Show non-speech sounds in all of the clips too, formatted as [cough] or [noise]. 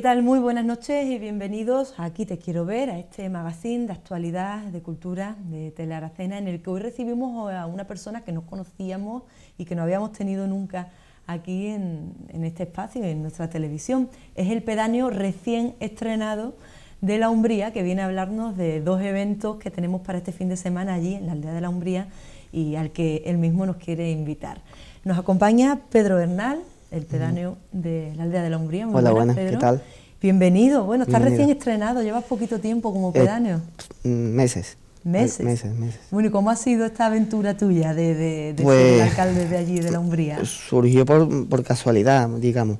¿Qué tal? Muy buenas noches y bienvenidos Aquí Te Quiero Ver, a este magazine de actualidad, de cultura, de Telaracena, en el que hoy recibimos a una persona que no conocíamos y que no habíamos tenido nunca aquí en, este espacio, en nuestra televisión. Es el pedáneo recién estrenado de La Umbría, que viene a hablarnos de dos eventos que tenemos para este fin de semana allí, en la aldea de La Umbría, y al que él mismo nos quiere invitar. Nos acompaña Pedro Bernal, el pedáneo de la aldea de la Umbría. Hola, buenas, ¿qué tal? Bienvenido, bueno, estás recién estrenado, llevas poquito tiempo como eh, pedáneo. Mm, meses. Meses. Meses, Bueno, ¿y cómo ha sido esta aventura tuya de, pues ser el alcalde de allí, de la Umbría? Surgió por, casualidad, digamos,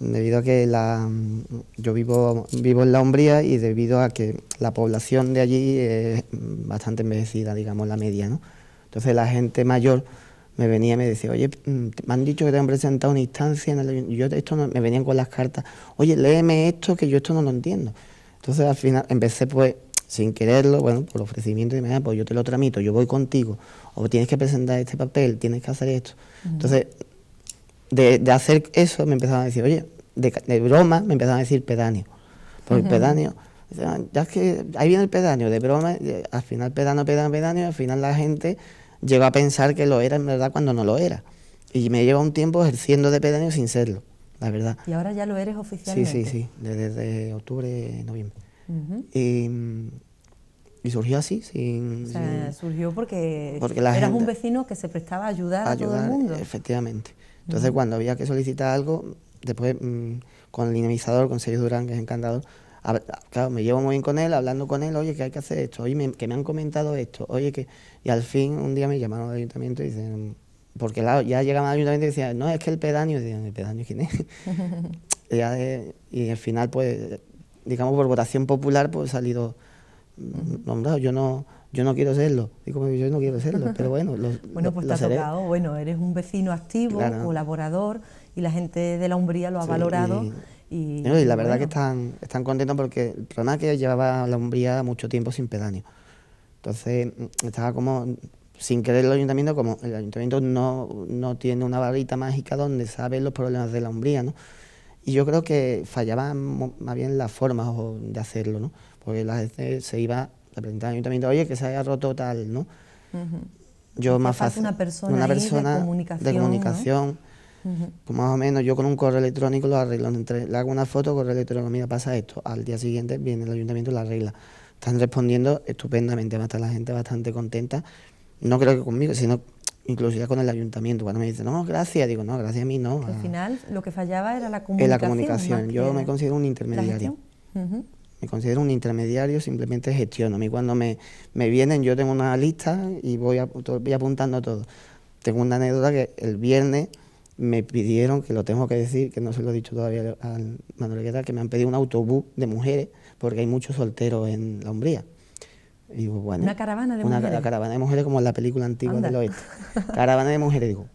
debido a que la, yo vivo, vivo en la Umbría y debido a que la población de allí es bastante envejecida, digamos, la media, ¿no? Entonces la gente mayor me venía y me decía, oye, mm, me han dicho que te han presentado una instancia, en yo esto no, me venían con las cartas, oye, léeme esto que yo esto no lo entiendo. Entonces al final empecé pues sin quererlo, bueno, por ofrecimiento y me ah, pues yo te lo tramito, yo voy contigo, o tienes que presentar este papel, tienes que hacer esto. Entonces, de, hacer eso me empezaban a decir, oye, de, broma me empezaban a decir pedáneo, porque pedáneo, ya es que ahí viene el pedáneo, de broma, eh, al final pedano, pedano, pedáneo, al final la gente llego a pensar que lo era en verdad cuando no lo era. Y me lleva un tiempo ejerciendo de pedáneo sin serlo, la verdad. ¿Y ahora ya lo eres oficialmente? Sí, sí, sí, desde, octubre, noviembre. y, surgió así, sin, O surgió porque, eras un vecino que se prestaba a ayudar a, todo el mundo. Efectivamente. Entonces, cuando había que solicitar algo, después mm, con el dinamizador, con Sergio Durán, que es encantador, claro, me llevo muy bien con él, hablando con él, oye, que hay que hacer esto, oye, que me han comentado esto, oye, que... Y al fin un día me llamaron al ayuntamiento y dicen, porque ya llegaban al ayuntamiento y decían, no, es que el pedaño, y decían, ¿el pedaño quién es? [laughs] y, al final, pues, digamos, por votación popular, pues he salido nombrado, yo no yo no quiero serlo. Digo, pues, yo no quiero serlo, pero bueno, lo, [laughs] Bueno, pues te ha tocado, bueno, eres un vecino activo, colaborador, y la gente de la Umbría lo ha valorado. Y, la verdad que están, están contentos porque el problema es que llevaba la umbría mucho tiempo sin pedáneo. Entonces mm, estaba como, sin querer el ayuntamiento, como el ayuntamiento no, no tiene una varita mágica donde sabe los problemas de la umbría, ¿no? Y yo creo que fallaban más bien las formas de hacerlo, ¿no? Porque la gente se iba a presentar al ayuntamiento, oye, que se haya roto tal, ¿no? Yo más fácil. Una persona, de comunicación. De comunicación pues más o menos yo con un correo electrónico lo arreglo, entre, le hago una foto, correo electrónico, mira, pasa esto. Al día siguiente viene el ayuntamiento y lo arregla. Están respondiendo estupendamente, va a estar la gente bastante contenta. No creo que conmigo, sino incluso con el ayuntamiento. Cuando me dicen, no, gracias, digo, no, gracias a mí no. Al final lo que fallaba era la comunicación. la comunicación. Yo me considero un intermediario. Me considero un intermediario, simplemente gestiono. A mí cuando me, vienen, yo tengo una lista y voy, a, voy apuntando todo. Tengo una anécdota que el viernes me pidieron, que lo tengo que decir, que no se lo he dicho todavía al Manuel Guerra, que me han pedido un autobús de mujeres, porque hay muchos solteros en la hombría. una caravana de mujeres. Una caravana de mujeres como en la película antigua de del Caravana de mujeres, digo,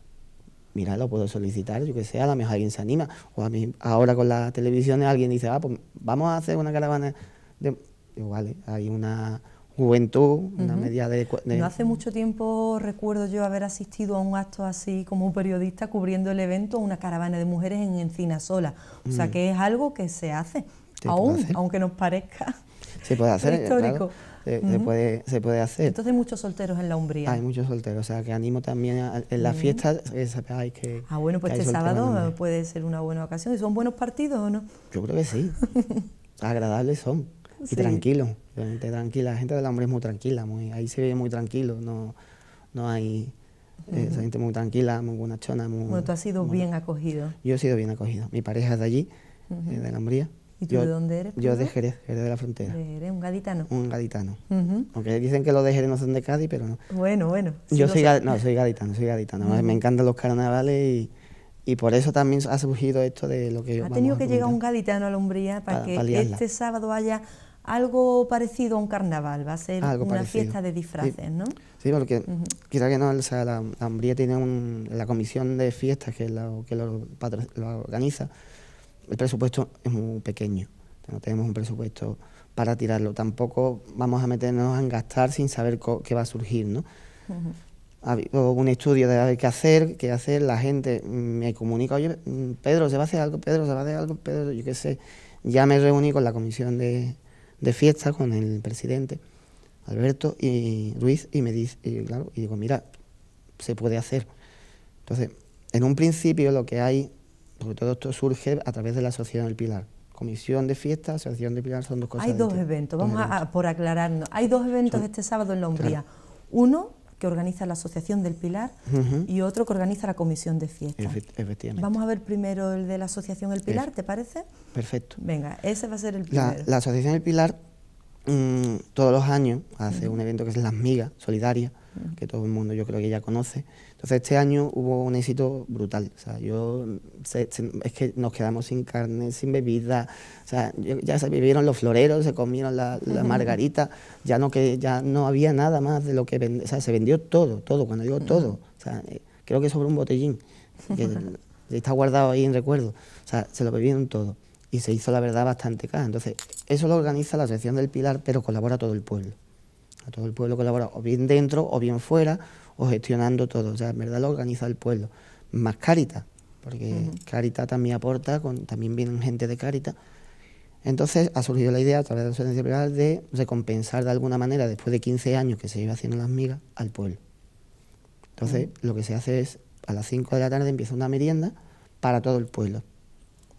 mira, lo puedo solicitar, yo que sé, a lo mejor alguien se anima. O a mí, ahora con las televisiones alguien dice, ah, pues vamos a hacer una caravana de... Digo, vale, hay una juventud, una media de, No hace mucho tiempo recuerdo yo haber asistido a un acto así como periodista cubriendo el evento, una caravana de mujeres en Encina Sola. O sea mm. que es algo que se hace, aunque nos parezca [laughs] se puede hacer, histórico. se, puede, se puede hacer. Entonces hay muchos solteros en la Umbría. Hay muchos solteros, o sea que animo también en las fiestas eh, que que... Ah, bueno, pues este sábado puede ser una buena ocasión. ¿Y son buenos partidos o no? Yo creo que sí. [laughs] Agradables son y tranquilos. La gente tranquila, la gente del es muy tranquila, muy, ahí se ve muy tranquilo, no, no hay... Eh, gente muy tranquila, muy chona. Muy, bueno, tú has sido bien acogido. Yo he sido bien acogido. Mi pareja es de allí, eh, de la hombría. ¿Y tú de dónde eres? Yo de Jerez, Jerez de la Frontera. ¿De ¿Un gaditano? Un gaditano. Aunque dicen que los de Jerez no son de Cádiz, pero no. Bueno, bueno. yo soy, no, soy gaditano, soy gaditano. Me encantan los carnavales y, por eso también ha surgido esto de lo que... Ha tenido que llegar un gaditano a la hombría para, que este sábado haya algo parecido a un carnaval, va a ser una fiesta de disfraces, sí. ¿no? Sí, porque quizá que no, o sea, la, la tiene la comisión de fiestas que, lo, que lo, organiza, el presupuesto es muy pequeño, no tenemos un presupuesto para tirarlo, tampoco vamos a meternos en gastar sin saber qué va a surgir, ¿no? habido un estudio de qué hacer, qué hacer, la gente me comunica, oye, mm, Pedro, ¿se va a hacer algo? Pedro, ¿se va a hacer algo? Pedro, yo qué sé. Ya me reuní con la comisión de, de fiesta con el presidente Alberto y Ruiz y me dice, y, claro, y digo, mira, se puede hacer. Entonces, en un principio lo que hay, porque todo esto surge a través de la Asociación del Pilar. Comisión de fiesta, Asociación del Pilar son dos cosas. Hay dos eventos, vamos a por aclararnos. Hay dos eventos este sábado en la Hungría. Uno que organiza la Asociación del Pilar y otro que organiza la Comisión de Fiestas. efectivamente. Vamos a ver primero el de la Asociación del Pilar, ¿te parece? Perfecto. Venga, ese va a ser el primero. La, Asociación del Pilar mm, todos los años hace un evento que es Las Migas Solidaria... que todo el mundo yo creo que ya conoce, entonces este año hubo un éxito brutal. yo es que nos quedamos sin carne, sin bebida. O sea, ya se vivieron los floreros, se comieron la, margarita. Ya no que ya no había nada más de lo que se vendió todo, todo. Cuando digo todo, eh, creo que sobre un botellín que [laughs] está guardado ahí en recuerdo. O sea, se lo bebieron todo y se hizo la verdad bastante cara. Entonces eso lo organiza la sección del Pilar, pero colabora todo el pueblo. A todo el pueblo colabora o bien dentro o bien fuera o gestionando todo. O sea, en verdad lo organiza el pueblo. Más carita, porque carita también aporta, también vienen gente de carita, Entonces ha surgido la idea a través de la asociación privada de recompensar de alguna manera, después de 15 años que se iba haciendo las migas, al pueblo. Entonces lo que se hace es, a las 5 de la tarde empieza una merienda para todo el pueblo.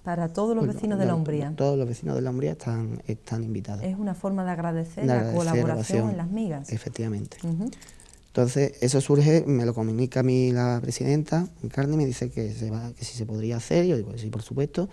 Para todos los vecinos de la Umbría. Todos los vecinos de la Umbría están, están invitados. Es una forma de agradecer, la colaboración en las migas. Efectivamente. Entonces, eso surge, me lo comunica a mí la presidenta, Carne, me dice que, se va, que si se podría hacer, yo digo, sí, por supuesto,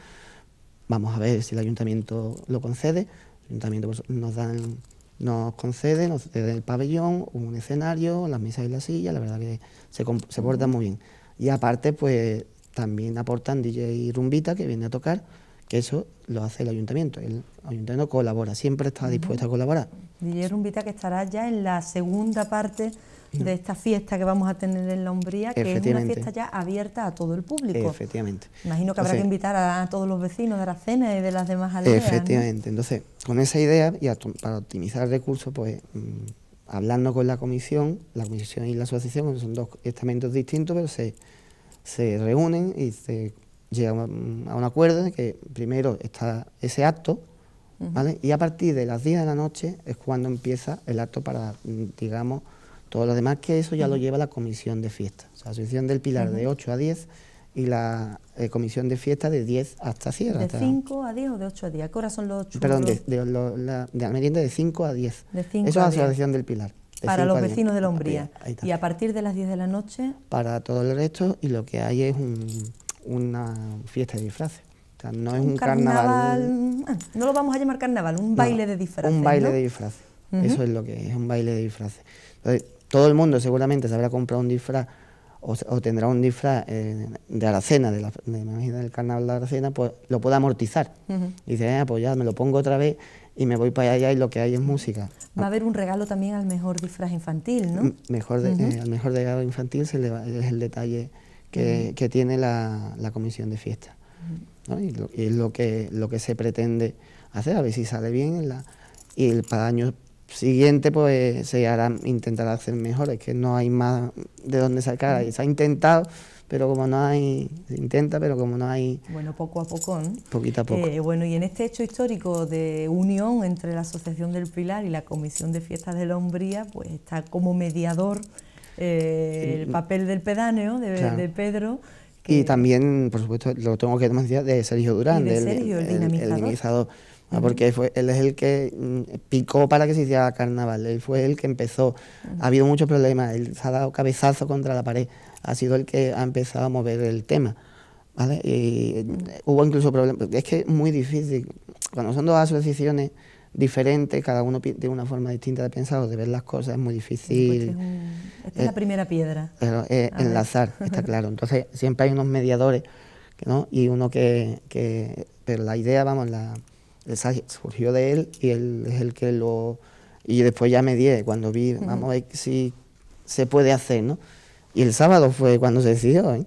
vamos a ver si el ayuntamiento lo concede, el ayuntamiento pues, nos dan nos concede, nos el pabellón, un escenario, las mesas y las silla, la verdad que se, se portan muy bien. Y aparte, pues también aportan DJ Rumbita, que viene a tocar, que eso lo hace el ayuntamiento. El ayuntamiento colabora, siempre está dispuesto a colaborar. DJ Rumbita, que estará ya en la segunda parte de mm. esta fiesta que vamos a tener en la Umbría, que es una fiesta ya abierta a todo el público. Efectivamente. Imagino que habrá que invitar a, todos los vecinos de la cena y de las demás aldeas. Efectivamente. Entonces, con esa idea y para optimizar recursos, pues mm, hablando con la comisión, la comisión y la asociación, son dos estamentos distintos, pero se, se reúnen y se llega a un acuerdo de que primero está ese acto, ¿vale? Y a partir de las 10 de la noche es cuando empieza el acto para, mm, digamos, todo lo demás que eso ya lo lleva la comisión de fiesta. O sea, la asociación del Pilar de 8 a 10 y la comisión de fiesta de 10 hasta cierre. ¿De 5 a 10 o de 8 a 10? ¿Qué horas son los 8? Perdón, de, la, de merienda de 5 a 10. De eso es la asociación del Pilar. para los vecinos de la hombría... Y a partir de las 10 de la noche. Para todo el resto, y lo que hay es una fiesta de disfraces. O sea, no es un, carnaval. Ah, no lo vamos a llamar carnaval, un baile de disfraces. Un baile de disfraces. Eso es lo que es, un baile de disfraces. Entonces, todo el mundo seguramente se habrá comprado un disfraz o, tendrá un disfraz eh, de Aracena, de la, me imagino del carnaval de Aracena, pues lo puede amortizar. Y dice, eh, pues ya me lo pongo otra vez y me voy para allá y lo que hay es música. Va a haber un regalo también al mejor disfraz infantil, ¿no? Mejor de, eh, al mejor regalo infantil es el detalle que, tiene la, comisión de fiesta. Y, es lo que, lo que se pretende hacer, a ver si sale bien y el, para años siguiente pues se hará, intentará hacer mejor, es que no hay más de dónde sacar, mm. se ha intentado, pero como no hay, se intenta, pero como no hay... Bueno, poco a poco, ¿no? ¿eh? Poquito a poco. Eh, bueno, y en este hecho histórico de unión entre la Asociación del Pilar y la Comisión de Fiestas de la Hombría, pues está como mediador eh, el papel del pedáneo, de, Pedro, y también, por supuesto, lo tengo que decir... de Sergio Durán, de Sergio, el, El dinamizador Ah, porque él es el que mm, picó para que se hiciera carnaval, él fue el que empezó. Ha habido muchos problemas, él se ha dado cabezazo contra la pared, ha sido el que ha empezado a mover el tema. Mm, hubo incluso problemas, es que es muy difícil, cuando son dos asociaciones diferentes, cada uno tiene una forma distinta de pensar o de ver las cosas, es muy difícil. Pues es, esta es la eh, primera piedra. Pero, eh, enlazar, está claro. [laughs] Entonces siempre hay unos mediadores ¿no? y uno que, Pero la idea, vamos, la, surgió de él y él es el que lo... Y después ya me di cuando vi, vamos a ver si se puede hacer, ¿no? Y el sábado fue cuando se decidió, ¿eh?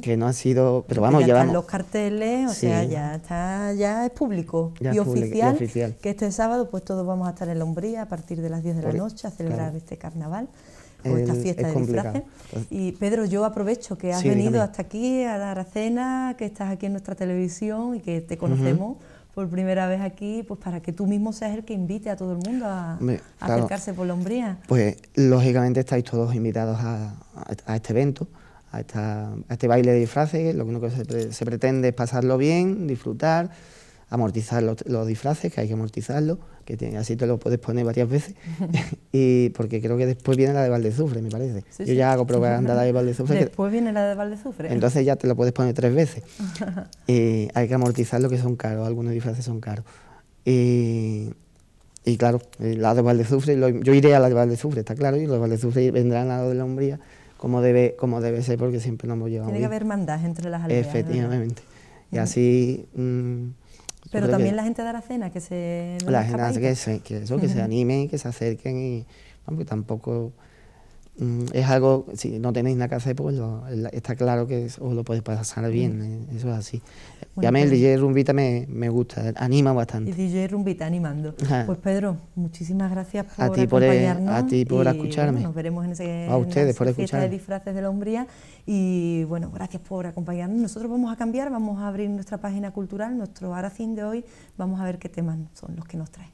Que no ha sido, pero vamos, ya llevamos. los carteles, o sea, ya está, ya es público y, oficial, Que este sábado, pues todos vamos a estar en la umbría a partir de las 10 de la noche a celebrar este carnaval o esta fiesta de disfraces. Pues y Pedro, yo aprovecho que has venido hasta aquí a a cena, que estás aquí en nuestra televisión y que te conocemos por primera vez aquí, pues para que tú mismo seas el que invite a todo el mundo a, acercarse por la hombría. Pues lógicamente estáis todos invitados a, este evento, a, este baile de disfraces, lo único que se, se pretende es pasarlo bien, disfrutar, amortizar los, disfraces, que hay que amortizarlo así te lo puedes poner varias veces, [laughs] [laughs] y porque creo que después viene la de Valdezufre, me parece. Yo ya hago [laughs] propaganda de Valdezufre. Después viene la de Valdezufre. Entonces ya te lo puedes poner tres veces. y hay que amortizar lo que son caros, algunos disfraces son caros. Y, y claro, eh, la de Valdezufre, yo iré a la de Valdezufre, está claro, y los de Valdezufre vendrán a lado de la Umbría como debe, como debe ser, porque siempre nos hemos llevado. Tiene que haber mandaje entre las aldeas. Efectivamente. Y así mm, pero también la gente de cena, que se... la gente que, que, eso, que se animen, que se acerquen y... tampoco Mm, es algo, si no tenéis nada casa hacer, pues está claro que os lo podéis pasar mm. bien, eh, eso es así. y a mí el pues- DJ Rumbita me, gusta, anima bastante. El DJ Rumbita animando. Pues Pedro, muchísimas gracias por a ti acompañarnos. a ti por e- escucharme. nos veremos en ese A por de disfraces de la hombría y bueno, gracias por acompañarnos. Nosotros vamos a cambiar, vamos a abrir nuestra página cultural, nuestro Aracín de hoy, vamos a ver qué temas son los que nos traen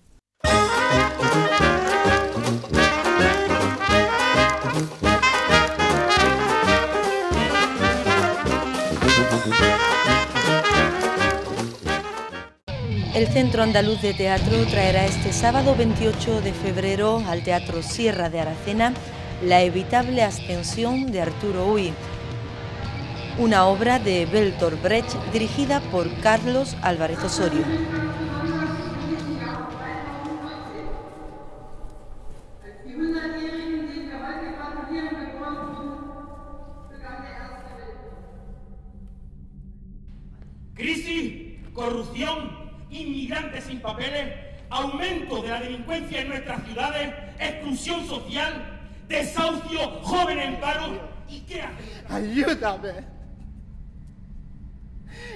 el Centro Andaluz de Teatro traerá este sábado 28 de febrero al Teatro Sierra de Aracena La evitable ascensión de Arturo Uy... una obra de Beltor Brecht dirigida por Carlos Álvarez Osorio.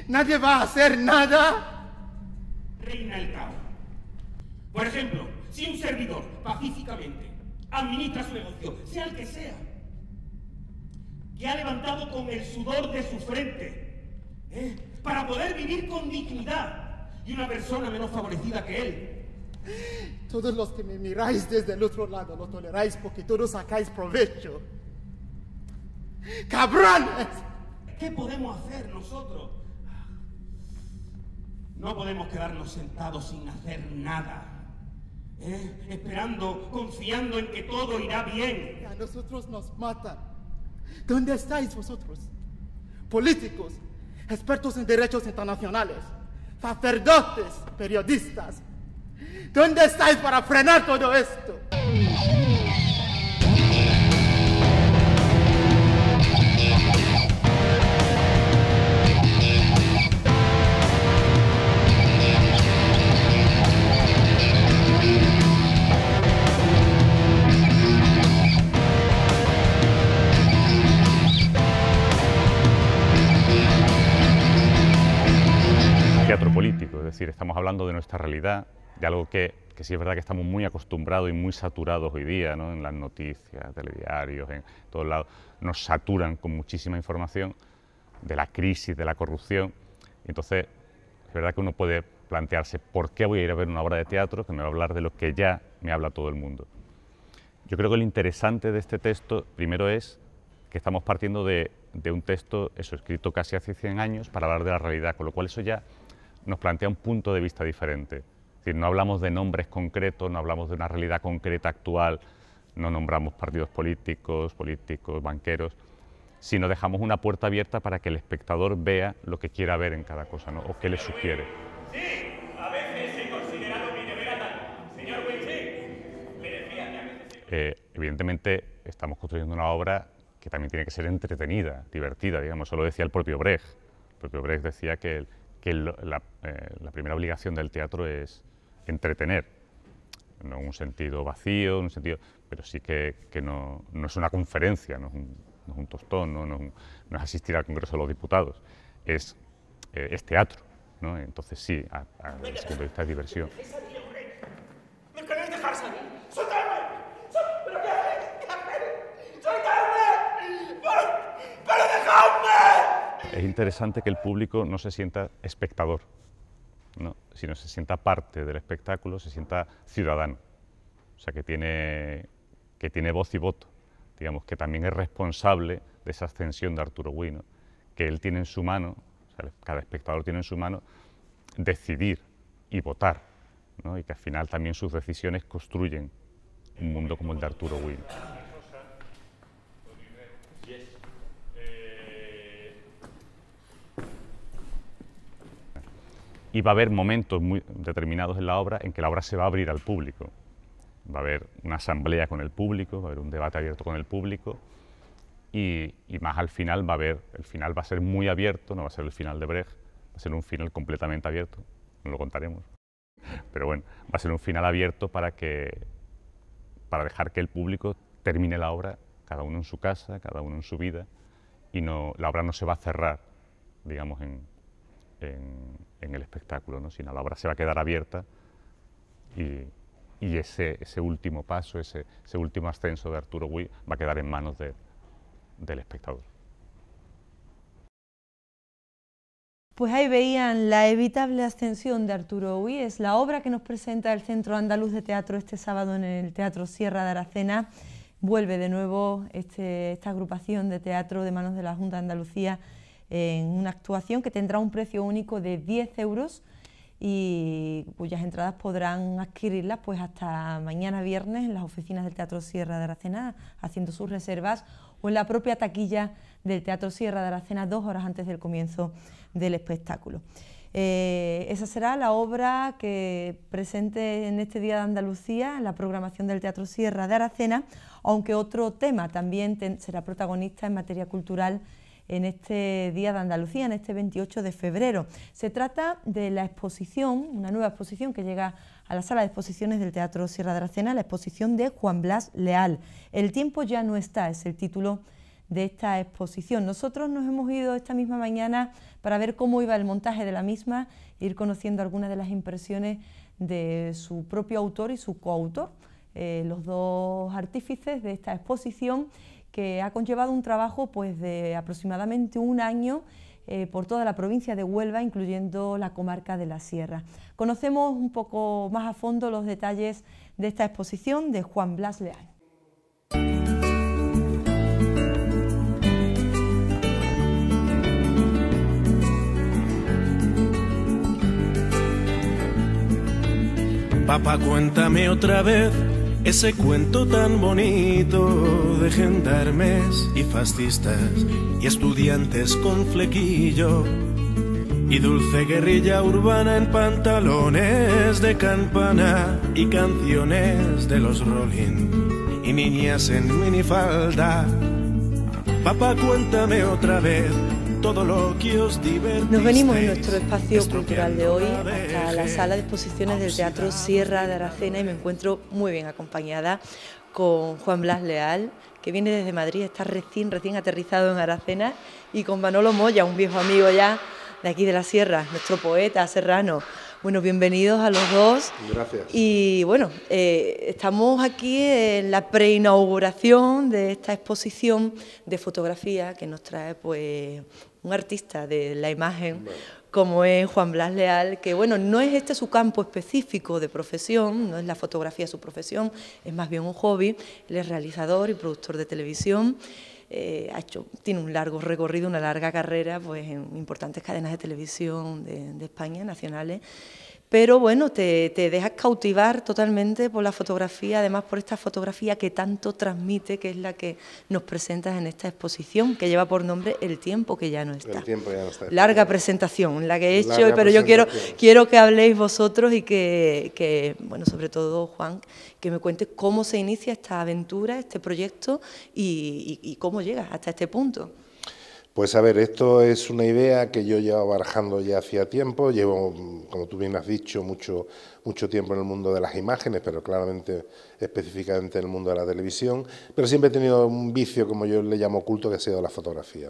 Nadie va a hacer nada. Reina el cabo Por ejemplo, si un servidor pacíficamente administra su negocio, sea el que sea, que ha levantado con el sudor de su frente, ¿eh? para poder vivir con dignidad, y una persona menos favorecida que él. Todos los que me miráis desde el otro lado lo toleráis porque todos sacáis provecho. ¡Cabrones! ¿Qué podemos hacer nosotros? No podemos quedarnos sentados sin hacer nada. ¿eh? Esperando, confiando en que todo irá bien. A nosotros nos matan. ¿Dónde estáis vosotros? Políticos, expertos en derechos internacionales, sacerdotes, periodistas. ¿Dónde estáis para frenar todo esto? de nuestra realidad, de algo que, que sí es verdad que estamos muy acostumbrados y muy saturados hoy día, en las noticias, telediarios, en todos lados, nos saturan con muchísima información de la crisis, de la corrupción. Entonces, es verdad que uno puede plantearse por qué voy a ir a ver una obra de teatro que me va a hablar de lo que ya me habla todo el mundo. Yo creo que lo interesante de este texto, primero es que estamos partiendo de, de un texto eso, escrito casi hace 100 años para hablar de la realidad, con lo cual eso ya nos plantea un punto de vista diferente. Es decir, no hablamos de nombres concretos, no hablamos de una realidad concreta actual, no nombramos partidos políticos, políticos, banqueros, sino dejamos una puerta abierta para que el espectador vea lo que quiera ver en cada cosa o qué le sugiere. Sí, a veces se considera Señor eh, evidentemente estamos construyendo una obra que también tiene que ser entretenida, divertida, digamos, eso lo decía el propio Brecht. El propio Brecht decía que el, que eh, la, primera obligación del teatro es entretener, no en un sentido vacío, un sentido, pero sí que, no, es una conferencia, no es un, tostón, no, es asistir al Congreso de los Diputados, es, eh, es teatro. Entonces sí, a, a, punto de vista es diversión. es interesante que el público no se sienta espectador, ¿no? sino se sienta parte del espectáculo, se sienta ciudadano, o sea, que tiene, que tiene voz y voto, digamos, que también es responsable de esa ascensión de Arturo Huy, que él tiene en su mano, cada espectador tiene en su mano, decidir y votar, y que al final también sus decisiones construyen un mundo como el de Arturo Huy. y va a haber momentos muy determinados en la obra en que la obra se va a abrir al público. Va a haber una asamblea con el público, va a haber un debate abierto con el público y, más al final va a haber, el final va a ser muy abierto, no va a ser el final de Brecht, va a ser un final completamente abierto, no lo contaremos, pero bueno, va a ser un final abierto para, que, para dejar que el público termine la obra, cada uno en su casa, cada uno en su vida, y no, la obra no se va a cerrar, digamos, en, en, el espectáculo, ¿no? sino la obra se va a quedar abierta y, ese, último paso, ese, último ascenso de Arturo Gui va a quedar en manos del espectador. Pues ahí veían La evitable ascensión de Arturo Ui. es la obra que nos presenta el Centro Andaluz de Teatro este sábado en el Teatro Sierra de Aracena. Vuelve de nuevo este, esta agrupación de teatro de manos de la Junta de Andalucía en una actuación que tendrá un precio único de 10 euros y cuyas entradas podrán adquirirlas pues hasta mañana viernes en las oficinas del Teatro Sierra de Aracena haciendo sus reservas o en la propia taquilla del Teatro Sierra de Aracena dos horas antes del comienzo del espectáculo. Eh, esa será la obra que presente en este Día de Andalucía en la programación del Teatro Sierra de Aracena, aunque otro tema también será protagonista en materia cultural en este Día de Andalucía, en este 28 de febrero. Se trata de la exposición, una nueva exposición que llega a la sala de exposiciones del Teatro Sierra de Cena... la exposición de Juan Blas Leal. El tiempo ya no está, es el título de esta exposición. Nosotros nos hemos ido esta misma mañana para ver cómo iba el montaje de la misma, ir conociendo algunas de las impresiones de su propio autor y su coautor, eh, los dos artífices de esta exposición, que ha conllevado un trabajo pues, de aproximadamente un año eh, por toda la provincia de Huelva, incluyendo la comarca de la Sierra. Conocemos un poco más a fondo los detalles de esta exposición de Juan Blas Leal. Papá, cuéntame otra vez ese cuento tan bonito de gendarmes y fascistas y estudiantes con flequillo y dulce guerrilla urbana en pantalones de campana y canciones de los Rolling y niñas en minifalda. Papá, cuéntame otra vez lo que os Nos venimos en nuestro espacio cultural de hoy a la sala de exposiciones del Teatro Sierra de Aracena y me encuentro muy bien acompañada con Juan Blas Leal, que viene desde Madrid, está recién, recién aterrizado en Aracena, y con Manolo Moya, un viejo amigo ya de aquí de la Sierra, nuestro poeta serrano. Bueno, bienvenidos a los dos. Gracias. Y bueno, eh, estamos aquí en la preinauguración de esta exposición de fotografía que nos trae pues un artista de la imagen como es Juan Blas Leal, que bueno, no es este su campo específico de profesión, no es la fotografía su profesión, es más bien un hobby, él es realizador y productor de televisión. Eh, ha hecho, tiene un largo recorrido, una larga carrera pues, en importantes cadenas de televisión de España, nacionales, pero bueno, te, te, dejas cautivar totalmente por la fotografía, además por esta fotografía que tanto transmite, que es la que nos presentas en esta exposición, que lleva por nombre El tiempo que ya no está. El tiempo ya no está. Larga presentación, la que he hecho, pero yo quiero, quiero que habléis vosotros y que, bueno, sobre todo Juan, que me cuentes cómo se inicia esta aventura, este proyecto y cómo llegas hasta este punto. Pues a ver, esto es una idea que yo llevo barajando ya hacía tiempo, llevo, como tú bien has dicho, mucho, mucho tiempo en el mundo de las imágenes, pero claramente específicamente en el mundo de la televisión, pero siempre he tenido un vicio, como yo le llamo oculto, que ha sido la fotografía.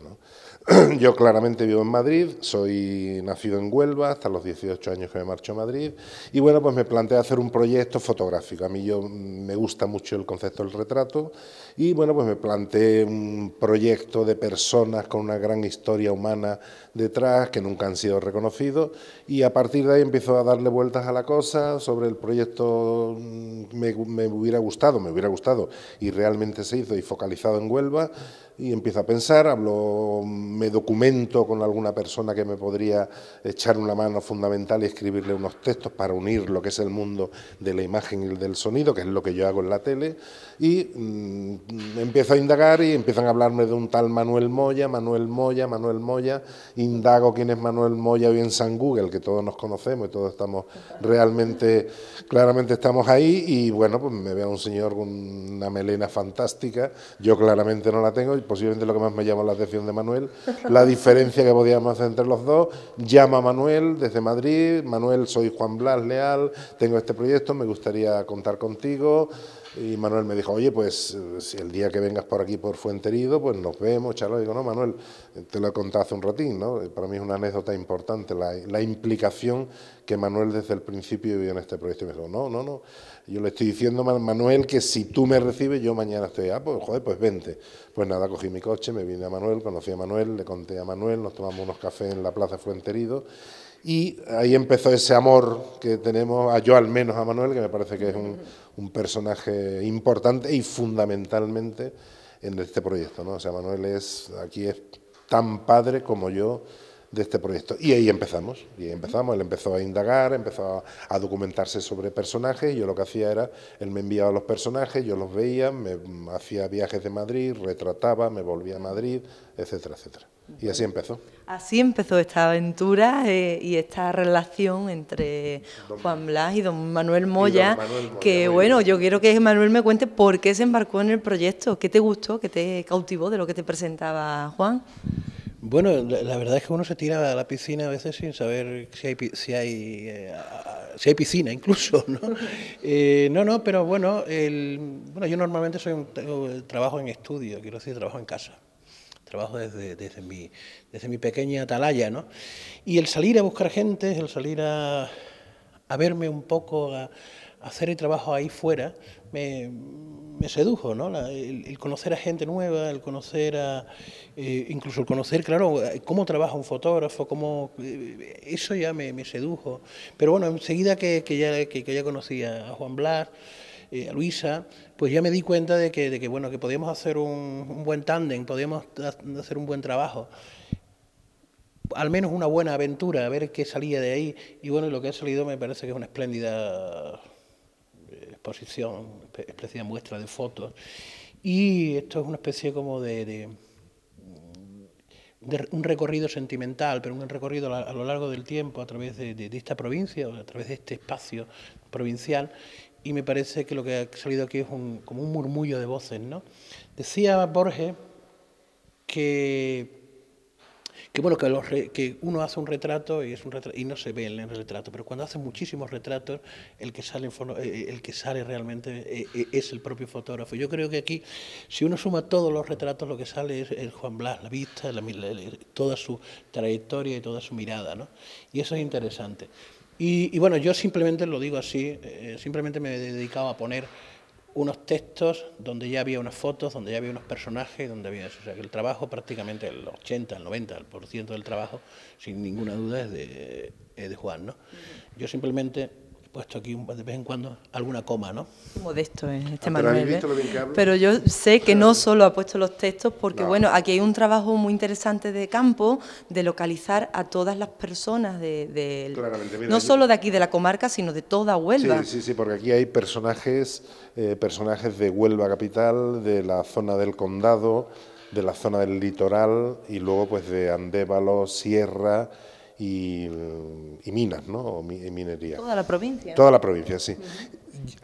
[clears throat] Yo claramente vivo en Madrid, soy nacido en Huelva, hasta los 18 años que me marcho a Madrid, y bueno, pues me planteé hacer un proyecto fotográfico. A mí yo mm, me gusta mucho el concepto del retrato y bueno, pues me planteé un proyecto de personas con una gran historia humana detrás, que nunca han sido reconocidos, y a partir de ahí empiezo a darle vueltas a la cosa, sobre el proyecto mm, me, me hubiera gustado, me hubiera gustado, y realmente se hizo, y focalizado en Huelva, y empiezo a pensar, hablo, me documento con alguna persona que me podría echar una mano fundamental y escribirle unos textos para unir lo que es el mundo de la imagen y del sonido, que es lo que yo hago en la tele, y mm, empiezo a indagar y empiezan a hablarme de un tal Manuel Moya, Manuel Moya, Manuel Moya, indago quién es Manuel Moya hoy en San Google, que todos nos conocemos y todos estamos realmente, claramente estamos ahí y bueno, pues me veo a un señor con una melena fantástica, yo claramente no la tengo y posiblemente lo que más me llama la atención de Manuel, la [laughs] diferencia que podíamos hacer entre los dos, llama a Manuel desde Madrid, Manuel soy Juan Blas Leal, tengo este proyecto, me gustaría contar contigo, y Manuel me dijo, oye, pues el día que vengas por aquí por Fuenterido, pues nos vemos, yo Digo, no, Manuel, te lo he contado hace un ratín, ¿no? Eh, para mí es una anécdota importante la, implicación que Manuel desde el principio vivió en este proyecto. Y me dijo, no, no, no, yo le estoy diciendo a Manuel que si tú me recibes, yo mañana estoy, ah, pues joder, pues vente. Pues nada, cogí mi coche, me vine a Manuel, conocí a Manuel, le conté a Manuel, nos tomamos unos cafés en la Plaza Fuenterido y ahí empezó ese amor que tenemos, a yo al menos a Manuel, que me parece que es un, personaje importante y fundamentalmente en este proyecto. ¿no? O sea, Manuel es, aquí es tan padre como yo de este proyecto. Y ahí empezamos, y empezamos, él empezó a indagar, empezó a, documentarse sobre personajes, y yo lo que hacía era, él me enviaba los personajes, yo los veía, me hacía viajes de Madrid, retrataba, me volvía a Madrid, etcétera, etcétera. Y así empezó. Así empezó esta aventura eh, y esta relación entre Juan Blas y don Manuel Moya, que bueno, yo quiero que Manuel me cuente por qué se embarcó en el proyecto, qué te gustó, qué te cautivó de lo que te presentaba Juan. Bueno, la, verdad es que uno se tira a la piscina a veces sin saber si hay, si hay, eh, si hay piscina incluso, ¿no? [laughs] Eh, no, no, pero bueno, bueno yo normalmente soy trabajo en estudio, quiero decir, trabajo en casa trabajo desde, desde, mi, desde mi pequeña atalaya, ¿no? Y el salir a buscar gente, el salir a, a verme un poco, a, hacer el trabajo ahí fuera, me, sedujo, ¿no? el, conocer a gente nueva, el conocer a, eh, incluso el conocer, claro, cómo trabaja un fotógrafo, cómo, eh, eso ya me, sedujo. Pero bueno, enseguida que, ya, ya conocí a Juan Blas, eh, a Luisa, pues ya me di cuenta de que, de que bueno, que podíamos hacer un, buen tándem, podíamos hacer un buen trabajo al menos una buena aventura, a ver qué salía de ahí. Y bueno, lo que ha salido me parece que es una espléndida eh, exposición, espléndida muestra de fotos. Y esto es una especie como de, un recorrido sentimental, pero un recorrido a, lo largo del tiempo a través de, de, esta provincia, a través de este espacio provincial y me parece que lo que ha salido aquí es un, como un murmullo de voces. ¿no? Decía Borges que que bueno que, que uno hace un retrato y es un y no se ve en el retrato pero cuando hace muchísimos retratos el que sale eh, el que sale realmente eh, eh, es el propio fotógrafo yo creo que aquí si uno suma todos los retratos lo que sale es el Juan Blas la vista toda su trayectoria y toda su mirada ¿no? y eso es interesante y, bueno, yo simplemente lo digo así, eh, simplemente me he dedicado a poner unos textos donde ya había unas fotos, donde ya había unos personajes, donde había eso. O sea, que el trabajo prácticamente el 80, el 90, el por ciento del trabajo, sin ninguna duda, es de, es de Juan. ¿no? Yo simplemente puesto aquí de vez en cuando alguna coma, ¿no? Modesto es este ah, ¿eh? Pero yo sé que no solo ha puesto los textos, porque bueno, aquí hay un trabajo muy interesante de campo de localizar a todas las personas de, no solo de aquí de la comarca, sino de toda Huelva. Sí, sí, sí, porque aquí hay personajes, eh, personajes de Huelva capital, de la zona del condado, de la zona del litoral y luego pues de Andévalo, Sierra y, minas, ¿no? O minería. Toda la provincia. Toda la provincia, sí.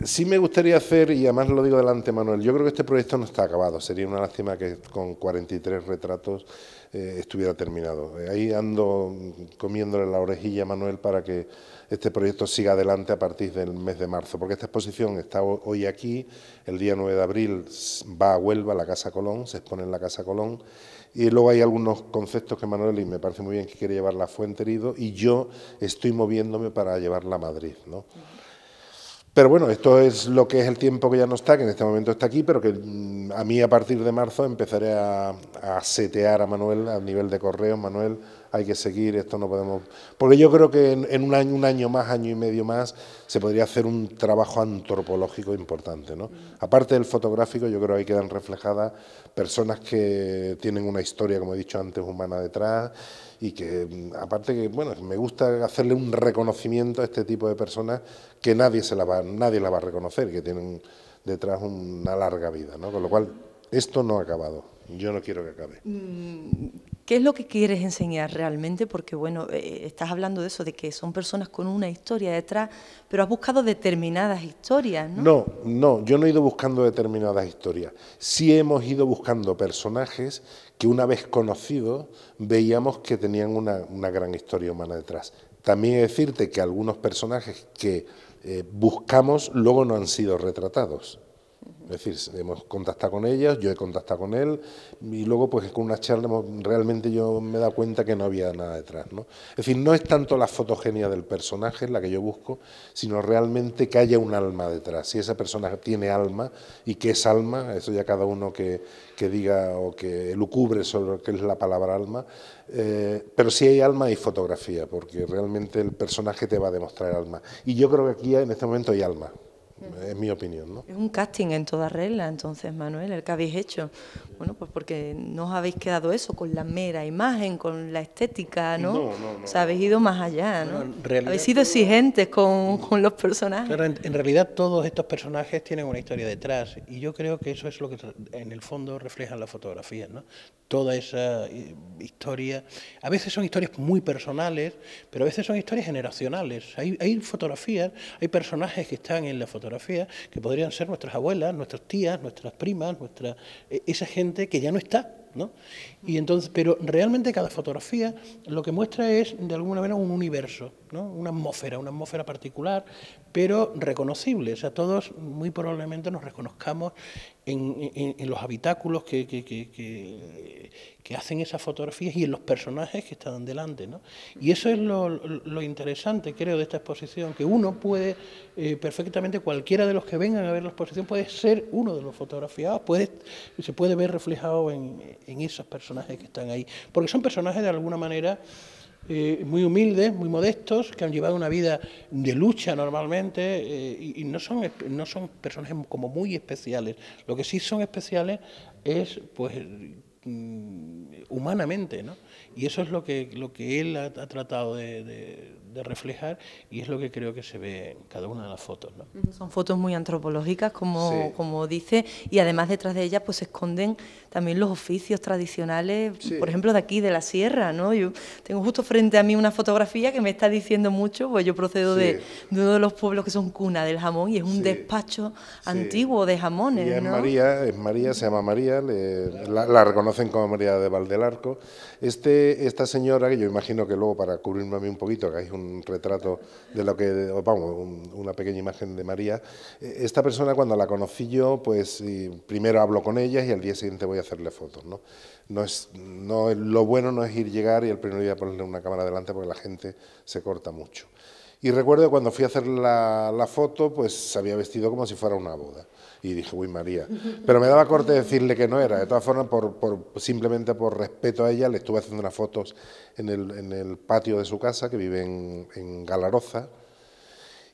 Sí me gustaría hacer, y además lo digo delante, Manuel, yo creo que este proyecto no está acabado. Sería una lástima que con 43 retratos eh, estuviera terminado. Eh, ahí ando comiéndole la orejilla a Manuel para que este proyecto siga adelante a partir del mes de marzo, porque esta exposición está hoy aquí, el día 9 de abril va a Huelva, a la Casa Colón, se expone en la Casa Colón. Y luego hay algunos conceptos que Manuel, y me parece muy bien que quiere llevarla a Fuente Herido, y yo estoy moviéndome para llevarla a Madrid. ¿no? Pero bueno, esto es lo que es el tiempo que ya no está, que en este momento está aquí, pero que mm, a mí a partir de marzo empezaré a, setear a Manuel a nivel de correo. Manuel, hay que seguir, esto no podemos... Porque yo creo que en, un, año, un año más, año y medio más, se podría hacer un trabajo antropológico importante. ¿no? Aparte del fotográfico, yo creo que ahí quedan reflejadas personas que tienen una historia, como he dicho antes, humana detrás y que mm, aparte que bueno me gusta hacerle un reconocimiento a este tipo de personas que nadie se la va, nadie la va a reconocer que tienen detrás una larga vida ¿no? con lo cual esto no ha acabado yo no quiero que acabe mm, ¿Qué es lo que quieres enseñar realmente? Porque, bueno, eh, eh, estás hablando de eso, de que son personas con una historia detrás, pero has buscado determinadas historias, ¿no? No, no, yo no he ido buscando determinadas historias. Sí hemos ido buscando personajes que una vez conocidos veíamos que tenían una, gran historia humana detrás. También decirte que algunos personajes que eh, buscamos luego no han sido retratados. Es decir, hemos contactado con ellas, yo he contactado con él y luego pues con una charla realmente yo me he dado cuenta que no había nada detrás. ¿no? Es decir, no es tanto la fotogenia del personaje la que yo busco, sino realmente que haya un alma detrás. Si esa persona tiene alma y qué es alma, eso ya cada uno que, que diga o que lucubre sobre qué es la palabra alma, eh, pero si hay alma hay fotografía, porque realmente el personaje te va a demostrar alma. Y yo creo que aquí en este momento hay alma es mi opinión. ¿no? Es un casting en toda regla, entonces, Manuel, el que habéis hecho. Bueno, pues porque no os habéis quedado eso, con la mera imagen, con la estética, ¿no? no, no, o sea, habéis ido más allá, ¿no? habéis sido exigentes con, con los personajes. Pero en, realidad todos estos personajes tienen una historia detrás y yo creo que eso es lo que en el fondo reflejan las fotografías, ¿no? Toda esa eh, historia, a veces son historias muy personales, pero a veces son historias generacionales. Hay, hay fotografías, hay personajes que están en la fotografía que podrían ser nuestras abuelas, nuestras tías, nuestras primas, nuestra, eh, esa gente que ya no está y entonces, pero realmente cada fotografía lo que muestra es de alguna manera un universo, ¿no? una atmósfera, una atmósfera particular, pero reconocible. O sea, todos muy probablemente nos reconozcamos en, los habitáculos que, que, hacen esas fotografías y en los personajes que están delante. Y eso es lo, interesante, creo, de esta exposición, que uno puede eh, perfectamente, cualquiera de los que vengan a ver la exposición puede ser uno de los fotografiados, puede, se puede ver reflejado en en esos personajes que están ahí. Porque son personajes de alguna manera eh, muy humildes, muy modestos, que han llevado una vida de lucha normalmente eh, y, no, son, no son personajes como muy especiales. Lo que sí son especiales es pues mm, humanamente, ¿no? Y eso es lo que, lo que él ha, tratado de de reflejar y es lo que creo que se ve en cada una de las fotos. Son fotos muy antropológicas, como, como dice, y además detrás de ellas pues se esconden también los oficios tradicionales, por ejemplo, de aquí, de la sierra. ¿no? Yo tengo justo frente a mí una fotografía que me está diciendo mucho, pues yo procedo de, uno de los pueblos que son cuna del jamón y es un despacho antiguo de jamones. es María, es María, se llama María, la, reconocen como María de Valdelarco. Este, esta señora, que yo imagino que luego para cubrirme a mí un poquito, que hay un un retrato de lo que, vamos, una pequeña imagen de María. Eh, esta persona cuando la conocí yo, pues primero hablo con ella y al día siguiente voy a hacerle fotos, ¿no? No es, no, lo bueno no es ir llegar y el primer día ponerle una cámara delante porque la gente se corta mucho. Y recuerdo cuando fui a hacer la, la foto, pues se había vestido como si fuera una boda y dije, uy María. Pero me daba corte decirle que no era. De todas formas, por, por, simplemente por respeto a ella, le estuve haciendo unas fotos en el, en el patio de su casa, que vive en, en, Galaroza.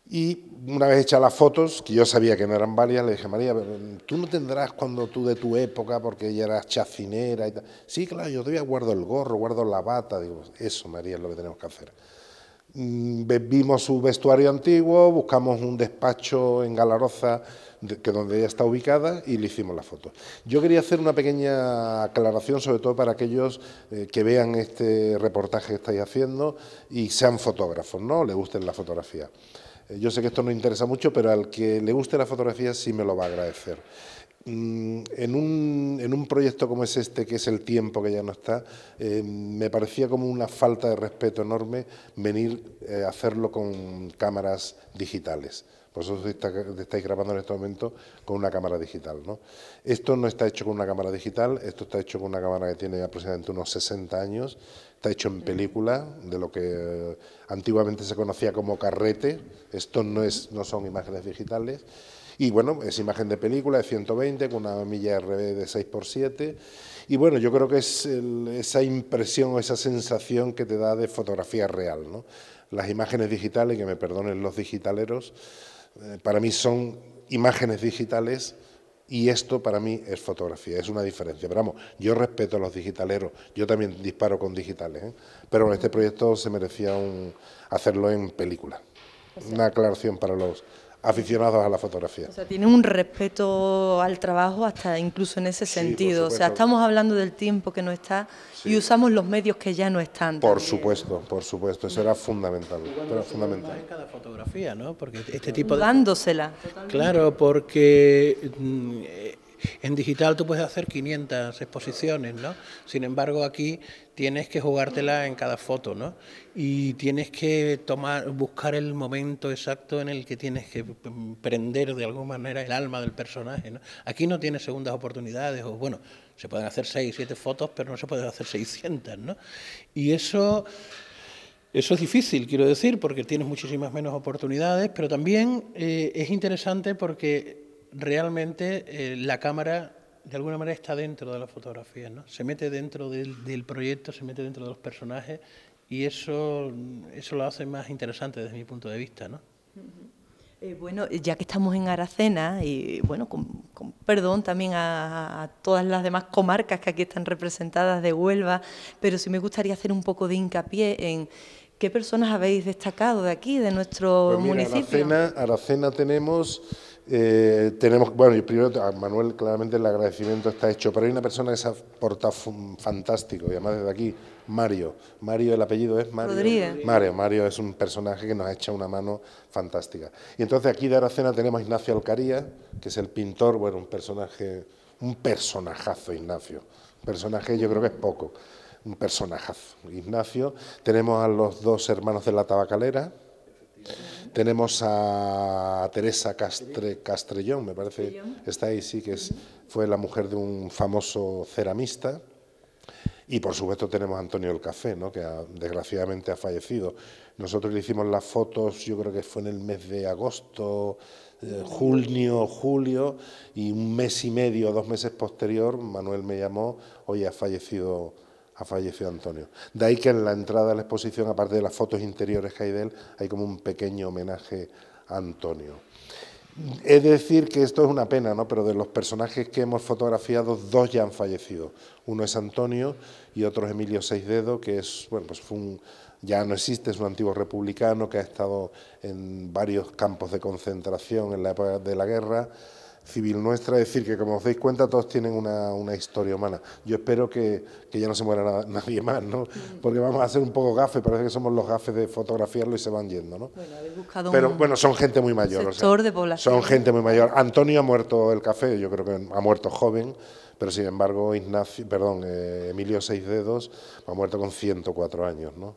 Y una vez hechas las fotos, que yo sabía que no eran varias, le dije, María, mm, tú no tendrás cuando tú de tu época, porque ella era chacinera y tal. Sí, claro, yo todavía guardo el gorro, guardo la bata. Digo, eso, María, es lo que tenemos que hacer. Mm, vimos su vestuario antiguo, buscamos un despacho en Galaroza, que donde ella está ubicada, y le hicimos la foto. Yo quería hacer una pequeña aclaración, sobre todo para aquellos eh, que vean este reportaje que estáis haciendo y sean fotógrafos, ¿no? Le gusten la fotografía. Eh, yo sé que esto no interesa mucho, pero al que le guste la fotografía sí me lo va a agradecer. Mm, en un, en un, proyecto como es este, que es el tiempo que ya no está, eh, me parecía como una falta de respeto enorme venir eh, a hacerlo con cámaras digitales. Vosotros está, estáis grabando en este momento con una cámara digital. ¿no? Esto no está hecho con una cámara digital, esto está hecho con una cámara que tiene aproximadamente unos 60 años, está hecho en mm. película, de lo que eh, antiguamente se conocía como carrete, esto no, es, no son imágenes digitales. Y bueno, es imagen de película de 120 con una milla RB de 6x7. Y bueno, yo creo que es esa impresión o esa sensación que te da de fotografía real. ¿no? Las imágenes digitales, que me perdonen los digitaleros, eh, para mí son imágenes digitales y esto para mí es fotografía, es una diferencia. Pero vamos, yo respeto a los digitaleros, yo también disparo con digitales, ¿eh? pero bueno, este proyecto se merecía hacerlo en película. Pues una aclaración para los aficionados a la fotografía. O sea, tiene un respeto al trabajo hasta incluso en ese sentido. o sea, estamos hablando del tiempo que no está y usamos los medios que ya no están. Por supuesto, por supuesto, eso era fundamental. Era fundamental. cada fotografía, ¿no? Porque este tipo Dándosela. Claro, porque mm, en digital tú puedes hacer 500 exposiciones, ¿no? Sin embargo, aquí tienes que jugártela en cada foto, ¿no? Y tienes que tomar, buscar el momento exacto en el que tienes que mm, prender de alguna manera el alma del personaje, ¿no? Aquí no tienes segundas oportunidades, o bueno, se pueden hacer 6, 7 fotos, pero no se pueden hacer 600, ¿no? Y eso, eso es difícil, quiero decir, porque tienes muchísimas menos oportunidades, pero también eh, es interesante porque realmente eh, la cámara de alguna manera está dentro de la fotografía, ¿no? Se mete dentro del, proyecto, se mete dentro de los personajes y eso, eso lo hace más interesante desde mi punto de vista, ¿no? Eh, bueno, ya que estamos en Aracena, y bueno, con, perdón también a, todas las demás comarcas que aquí están representadas de Huelva, pero sí me gustaría hacer un poco de hincapié en qué personas habéis destacado de aquí, de nuestro pues municipio. Aracena, Aracena tenemos eh, tenemos, bueno, y primero a Manuel claramente el agradecimiento está hecho, pero hay una persona que se ha portado fantástico, y además desde aquí, Mario. Mario, el apellido es Mario. Mario, Mario es un personaje que nos ha echado una mano fantástica. Y entonces aquí de Aracena tenemos a Ignacio Alcaría, que es el pintor, bueno, un personaje, un personajazo Ignacio. Un personaje yo creo que es poco, un personajazo. Ignacio, tenemos a los dos hermanos de la tabacalera, tenemos a Teresa Castre, Castrellón, me parece, está ahí, sí, que es, fue la mujer de un famoso ceramista. Y por supuesto tenemos a Antonio el Café, ¿no? que desgraciadamente ha fallecido. Nosotros le hicimos las fotos, yo creo que fue en el mes de agosto, eh, junio, julio, y un mes y medio, dos meses posterior, Manuel me llamó, hoy ha fallecido ha fallecido Antonio. De ahí que en la entrada de la exposición, aparte de las fotos interiores que hay de él, hay como un pequeño homenaje a Antonio. Es decir, que esto es una pena, ¿no? Pero de los personajes que hemos fotografiado, dos ya han fallecido. Uno es Antonio y otro es Emilio Seisdedo, que es, bueno, pues un, ya no existe, es un antiguo republicano que ha estado en varios campos de concentración en la época de la guerra civil nuestra. Es decir, que como os dais cuenta, todos tienen una, historia humana. Yo espero que, ya no se muera [laughs] nadie más, ¿no? Porque vamos a hacer un poco gafes, parece que somos los gafes de fotografiarlo y se van yendo, ¿no? Pero bueno, son gente muy mayor. Son gente muy mayor. Antonio ha muerto el café, yo creo que ha muerto joven pero sin embargo perdón, eh, Emilio Seis Dedos ha muerto con 104 años, ¿no?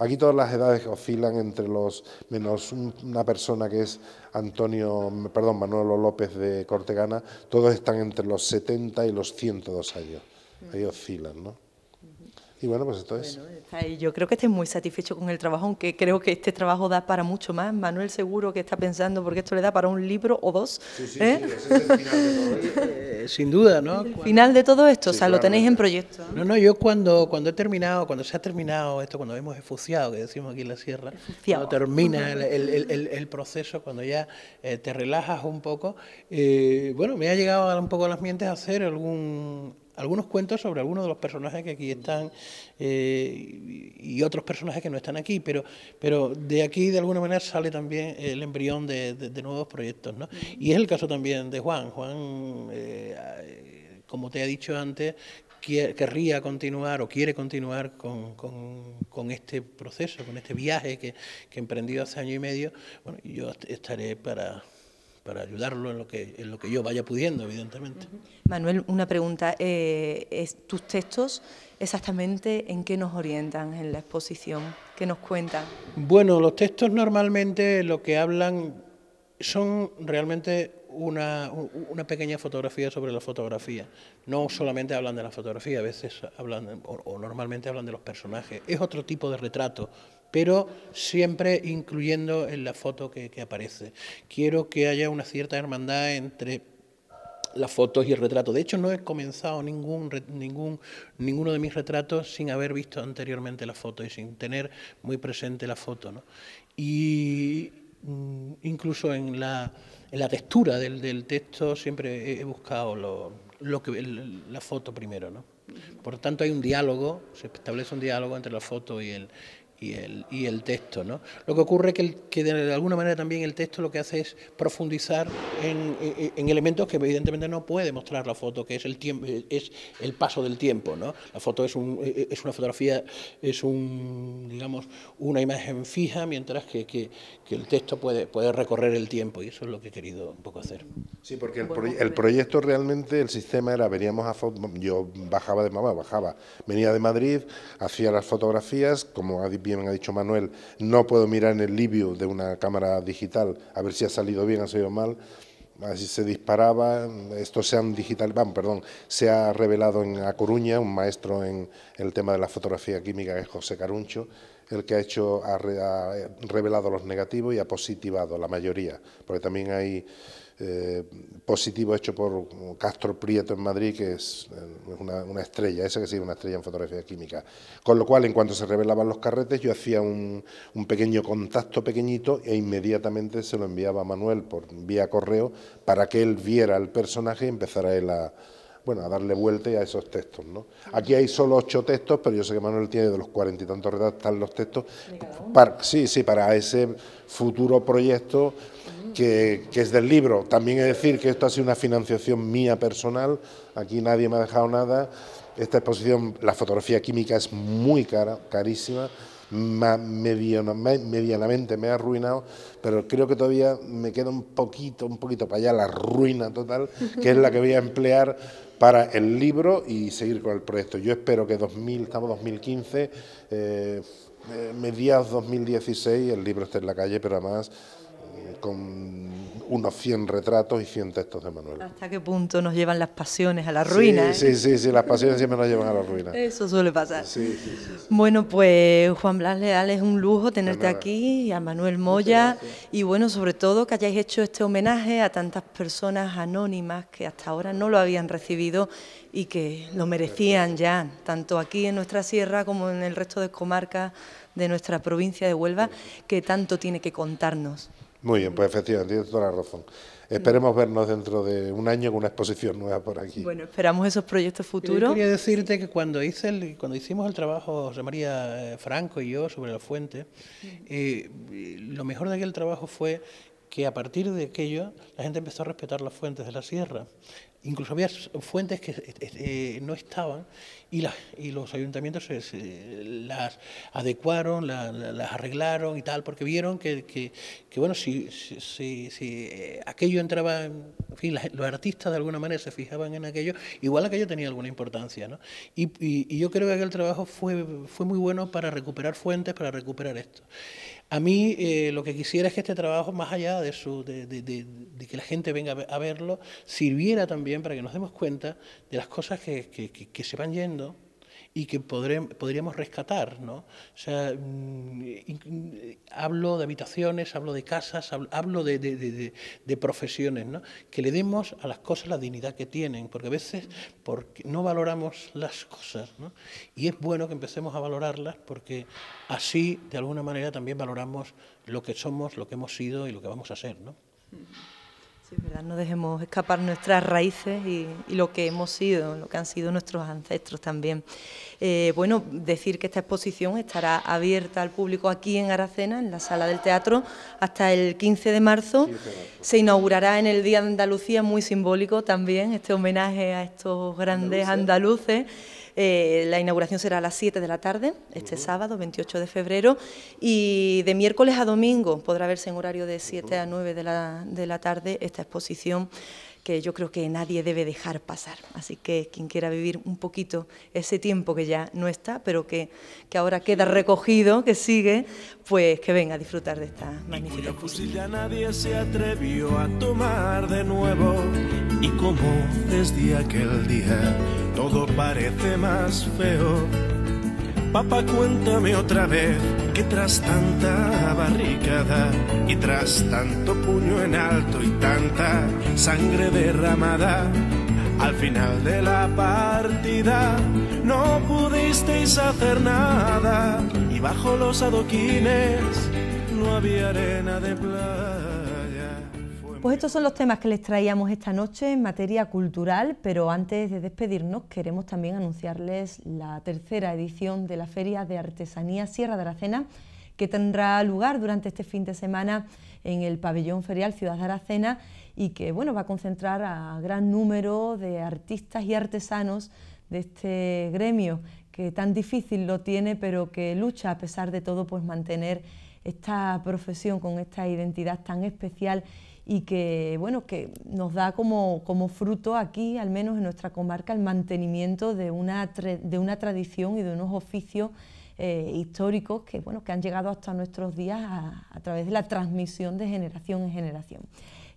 Aquí todas las edades oscilan entre los menos una persona que es Antonio, perdón, Manuelo López de Cortegana, todos están entre los 70 y los 102 años. Ahí oscilan, ¿no? Y bueno, pues esto es. yo creo que estoy muy satisfecho con el trabajo, aunque creo que este trabajo da para mucho más. Manuel seguro que está pensando, porque esto le da para un libro o dos. Sí, sí, ¿eh? eh, Sin duda, ¿no? final de todo esto, o sea, lo tenéis en proyecto. No, no, yo cuando, cuando he terminado, cuando se ha terminado esto, cuando hemos esfuciado que decimos aquí en la sierra, cuando termina el, proceso, cuando ya eh, te relajas un poco, bueno, me ha llegado un poco a las mientes a hacer algún algunos cuentos sobre algunos de los personajes que aquí están eh, y otros personajes que no están aquí, pero, pero de aquí de alguna manera sale también el embrión de, nuevos proyectos. ¿no? Y es el caso también de Juan. Juan, eh, como te he dicho antes, querría continuar o quiere continuar con, este proceso, con este viaje que, emprendió hace año y medio, bueno, yo estaré para, para ayudarlo en lo que en lo que yo vaya pudiendo, evidentemente. Manuel, una pregunta. Eh, ¿Tus textos exactamente en qué nos orientan en la exposición? ¿Qué nos cuentan? Bueno, los textos normalmente lo que hablan son realmente una, pequeña fotografía sobre la fotografía. No solamente hablan de la fotografía, a veces hablan o normalmente hablan de los personajes. Es otro tipo de retrato pero siempre incluyendo en la foto que, aparece. Quiero que haya una cierta hermandad entre las fotos y el retrato. De hecho, no he comenzado ningún, ningún, ninguno de mis retratos sin haber visto anteriormente la foto y sin tener muy presente la foto. ¿no? Y mm, incluso en la, en la textura del, del, texto siempre he, buscado lo, lo que, la foto primero. ¿no? Por tanto, hay un diálogo, se establece un diálogo entre la foto y el, y el, y el texto. ¿no? Lo que ocurre que, que de alguna manera también el texto lo que hace es profundizar en, en, elementos que evidentemente no puede mostrar la foto, que es el tiempo, es el paso del tiempo. ¿no? La foto es, un, es una fotografía, es un, digamos, una imagen fija, mientras que, que, el texto puede, puede recorrer el tiempo, y eso es lo que he querido un poco hacer. Sí, porque el, pues proyecto realmente, el sistema era, veníamos a yo bajaba de mamá, bajaba, venía de Madrid, hacía las fotografías, como a me ha dicho Manuel, no puedo mirar en el libio de una cámara digital a ver si ha salido bien, ha salido mal. si se disparaba, esto se digital, perdón, se ha revelado en A Coruña, un maestro en el tema de la fotografía química que es José Caruncho, el que ha hecho ha, revelado los negativos y ha positivado la mayoría, porque también hay eh, positivo hecho por Castro Prieto en Madrid, que es eh, una, estrella, esa que sí, una estrella en fotografía química. Con lo cual, en cuanto se revelaban los carretes, yo hacía un, pequeño contacto pequeñito e inmediatamente se lo enviaba a Manuel por vía correo para que él viera el personaje y empezara él a, bueno, a darle vuelta a esos textos. ¿no? Aquí hay solo ocho textos, pero yo sé que Manuel tiene de los cuarenta y tantos redactar los textos. sí, sí, para ese futuro proyecto que, es del libro. También es decir que esto ha sido una financiación mía personal, aquí nadie me ha dejado nada. Esta exposición, la fotografía química es muy cara, carísima, medianamente me ha arruinado, pero creo que todavía me queda un poquito, un poquito para allá la ruina total, que es la que voy a emplear para el libro y seguir con el proyecto. Yo espero que 2000, estamos 2015, eh, eh, mediados 2016, el libro esté en la calle, pero además con unos 100 retratos y 100 textos de Manuel. ¿Hasta qué punto nos llevan las pasiones a la ruina? Sí, eh? sí, sí, las pasiones siempre nos llevan a la ruina. Eso suele pasar. bueno, pues Juan Blas Leal, es un lujo tenerte aquí, y a Manuel Moya, y bueno, sobre todo que hayáis hecho este homenaje a tantas personas anónimas que hasta ahora no lo habían recibido y que lo merecían ya, tanto aquí en nuestra sierra como en el resto de comarcas de nuestra provincia de Huelva, que tanto tiene que contarnos. Muy bien, pues efectivamente, tienes toda la razón. Esperemos vernos dentro de un año con una exposición nueva por aquí. Bueno, esperamos esos proyectos futuros. quería decirte que cuando, hice el, cuando hicimos el trabajo, José María eh, Franco y yo, sobre la fuente, eh, lo mejor de aquel trabajo fue que a partir de aquello la gente empezó a respetar las fuentes de la sierra. Incluso había fuentes que eh, no estaban y, los ayuntamientos las adecuaron, las arreglaron y tal, porque vieron que, bueno, si, eh, aquello entraba, en fin, los artistas de alguna manera se fijaban en aquello, igual aquello tenía alguna importancia. ¿no? Y, yo creo que aquel trabajo fue muy bueno para recuperar fuentes, para recuperar esto. A mí eh, lo que quisiera es que este trabajo, más allá de, que la gente venga a verlo, sirviera también para que nos demos cuenta de las cosas que se van yendo, y que podríamos rescatar. ¿no? O sea, mm, mm, hablo de habitaciones, hablo de casas, hablo de, profesiones, ¿no? que le demos a las cosas la dignidad que tienen, porque a veces no valoramos las cosas. ¿no? Y es bueno que empecemos a valorarlas porque así, de alguna manera, también valoramos lo que somos, lo que hemos sido y lo que vamos a ser. ¿no? no dejemos escapar nuestras raíces y, lo que hemos sido, lo que han sido nuestros ancestros también. Eh, bueno, decir que esta exposición estará abierta al público aquí en Aracena, en la sala del teatro, hasta el 15 de marzo. Se inaugurará en el Día de Andalucía, muy simbólico también, este homenaje a estos grandes andaluces eh, la inauguración será a las 7 de la tarde, este sábado, 28 de febrero, y de miércoles a domingo podrá verse en horario de 7 a 9 de la, de la tarde esta exposición que yo creo que nadie debe dejar pasar. Así que quien quiera vivir un poquito ese tiempo que ya no está, pero que, que ahora queda recogido, que sigue, pues que venga a disfrutar de esta magnífica nadie se atrevió a tomar de nuevo y como día todo parece más feo Papá, cuéntame otra vez que tras tanta barricada y tras tanto puño en alto y tanta sangre derramada, al final de la partida no pudisteis hacer nada y bajo los adoquines no había arena de plata. Pues estos son los temas que les traíamos esta noche en materia cultural, pero antes de despedirnos queremos también anunciarles la tercera edición de la Feria de Artesanía Sierra de Aracena, que tendrá lugar durante este fin de semana en el pabellón ferial Ciudad de Aracena y que bueno, va a concentrar a gran número de artistas y artesanos de este gremio que tan difícil lo tiene, pero que lucha a pesar de todo ...pues mantener esta profesión con esta identidad tan especial y que, bueno, que nos da como, fruto aquí, al menos en nuestra comarca, el mantenimiento de una, de una tradición y de unos oficios eh, históricos que, bueno, que han llegado hasta nuestros días a, través de la transmisión de generación en generación.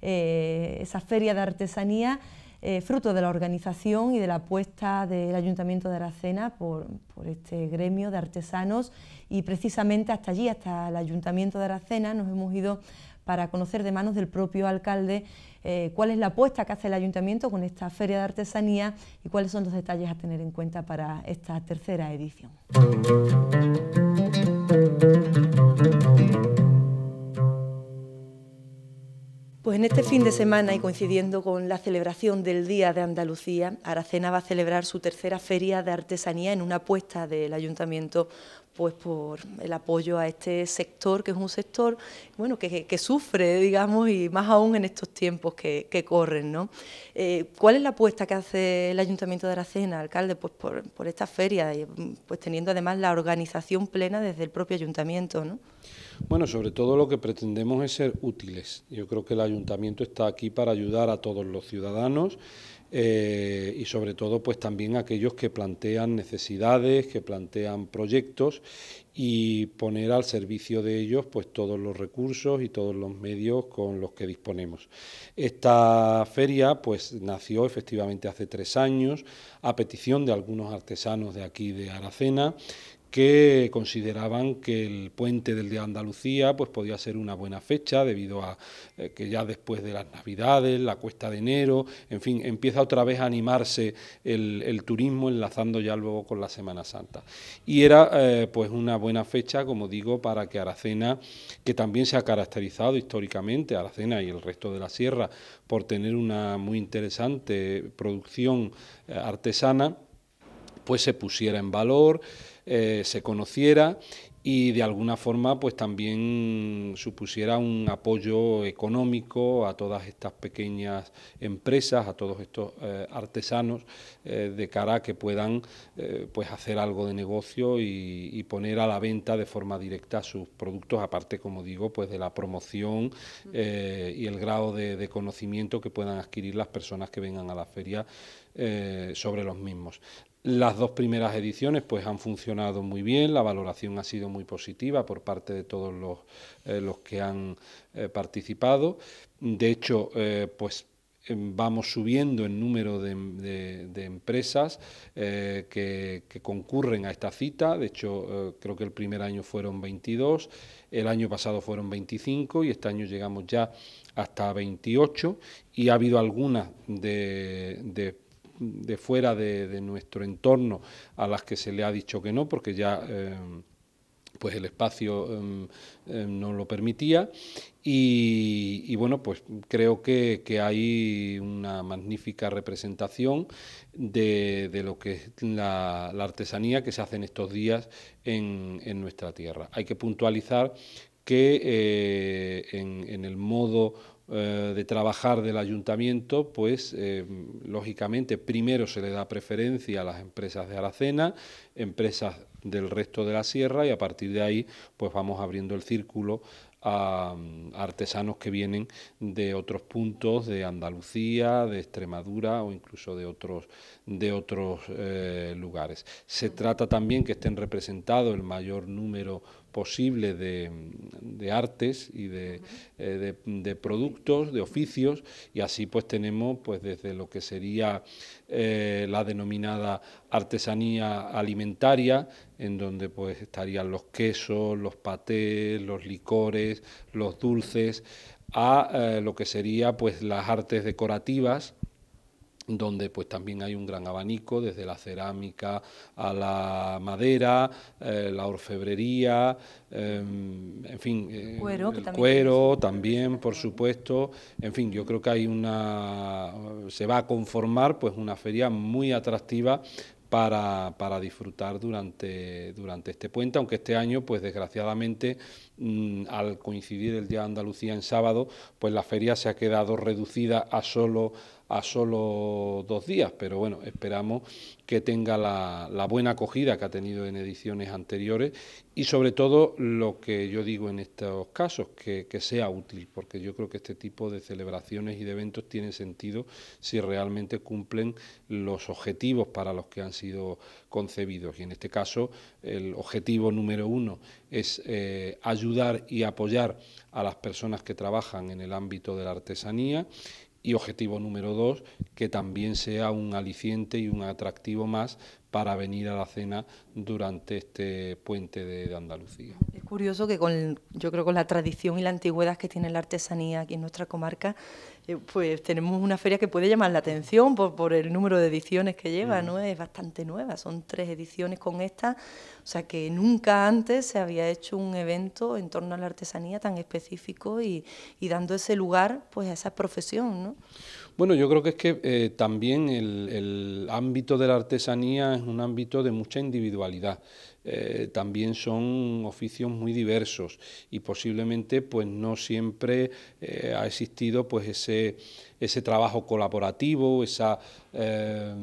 Eh, esa feria de artesanía, eh, fruto de la organización y de la apuesta del Ayuntamiento de Aracena por, por, este gremio de artesanos y precisamente hasta allí, hasta el Ayuntamiento de Aracena, nos hemos ido para conocer de manos del propio alcalde eh, cuál es la apuesta que hace el ayuntamiento con esta feria de artesanía y cuáles son los detalles a tener en cuenta para esta tercera edición. Pues en este fin de semana y coincidiendo con la celebración del Día de Andalucía, Aracena va a celebrar su tercera feria de artesanía en una apuesta del Ayuntamiento pues por el apoyo a este sector, que es un sector bueno, que, sufre, digamos, y más aún en estos tiempos que, corren. Eh, ¿Cuál es la apuesta que hace el Ayuntamiento de Aracena, alcalde? Pues por, por esta feria, pues teniendo además la organización plena desde el propio ayuntamiento. ¿no? Bueno, sobre todo lo que pretendemos es ser útiles. Yo creo que el ayuntamiento está aquí para ayudar a todos los ciudadanos eh, y sobre todo pues también aquellos que plantean necesidades, que plantean proyectos y poner al servicio de ellos pues todos los recursos y todos los medios con los que disponemos. Esta feria pues nació efectivamente hace tres años a petición de algunos artesanos de aquí de Aracena que consideraban que el puente del de Andalucía pues podía ser una buena fecha debido a eh, que ya después de las Navidades, la cuesta de enero, en fin, empieza otra vez a animarse el, turismo enlazando ya luego con la Semana Santa. Y era eh, pues una buena fecha, como digo, para que Aracena, que también se ha caracterizado históricamente, Aracena y el resto de la sierra, por tener una muy interesante producción eh, artesana, pues se pusiera en valor, eh, se conociera y de alguna forma pues también supusiera un apoyo económico a todas estas pequeñas empresas, a todos estos eh, artesanos eh, de cara a que puedan pues hacer algo de negocio y, poner a la venta de forma directa sus productos, aparte como digo pues de la promoción y el grado de, conocimiento que puedan adquirir las personas que vengan a la feria sobre los mismos. Las dos primeras ediciones pues han funcionado muy bien, la valoración ha sido muy positiva por parte de todos los, eh, que han eh, participado. De hecho, eh, pues em, vamos subiendo el número de, empresas que, concurren a esta cita. De hecho, creo que el primer año fueron 22, el año pasado fueron 25 y este año llegamos ya hasta 28 y ha habido algunas de, de de fuera de, nuestro entorno a las que se le ha dicho que no, porque ya eh, pues el espacio em, em, no lo permitía. Y, bueno, pues creo que, que hay una magnífica representación de, de lo que es la, artesanía que se hace en estos días en, en nuestra tierra. Hay que puntualizar que eh, en, en, el modo eh, de trabajar del ayuntamiento, pues eh, lógicamente primero se le da preferencia a las empresas de Aracena, empresas del resto de la sierra y a partir de ahí pues vamos abriendo el círculo a, mm, artesanos que vienen de otros puntos, de Andalucía, de Extremadura o incluso de otros, de otros eh, lugares. Se trata también que estén representados el mayor número posible de, artes y eh, de, productos, de oficios, y así pues tenemos pues desde lo que sería eh, la denominada artesanía alimentaria, en donde pues estarían los quesos, los patés, los licores, los dulces, a eh, lo que sería pues las artes decorativas, donde pues también hay un gran abanico, desde la cerámica a la madera, eh, la orfebrería, em, en fin, eh, cuero, el también cuero, también, por supuesto, en fin, yo creo que hay una, se va a conformar pues una feria muy atractiva para, disfrutar durante, durante este puente, aunque este año, pues desgraciadamente, mm, al coincidir el Día de Andalucía en sábado, pues la feria se ha quedado reducida a solo a solo dos días, pero bueno, esperamos que tenga la, buena acogida que ha tenido en ediciones anteriores y sobre todo lo que yo digo en estos casos, que, sea útil, porque yo creo que este tipo de celebraciones y de eventos tienen sentido si realmente cumplen los objetivos para los que han sido concebidos. Y en este caso, el objetivo número uno es eh, ayudar y apoyar a las personas que trabajan en el ámbito de la artesanía y objetivo número dos, que también sea un aliciente y un atractivo más para venir a la cena durante este puente de, Andalucía. Es curioso que con, yo creo con la tradición y la antigüedad que tiene la artesanía aquí en nuestra comarca, eh, pues tenemos una feria que puede llamar la atención por, el número de ediciones que lleva, ¿no? Es bastante nueva, son tres ediciones con esta, o sea que nunca antes se había hecho un evento en torno a la artesanía tan específico y, dando ese lugar pues a esa profesión, ¿no? Bueno, yo creo que es que eh, también el ámbito de la artesanía es un ámbito de mucha individualidad. Eh, también son oficios muy diversos y posiblemente pues no siempre eh, ha existido pues ese ese trabajo colaborativo, ese eh,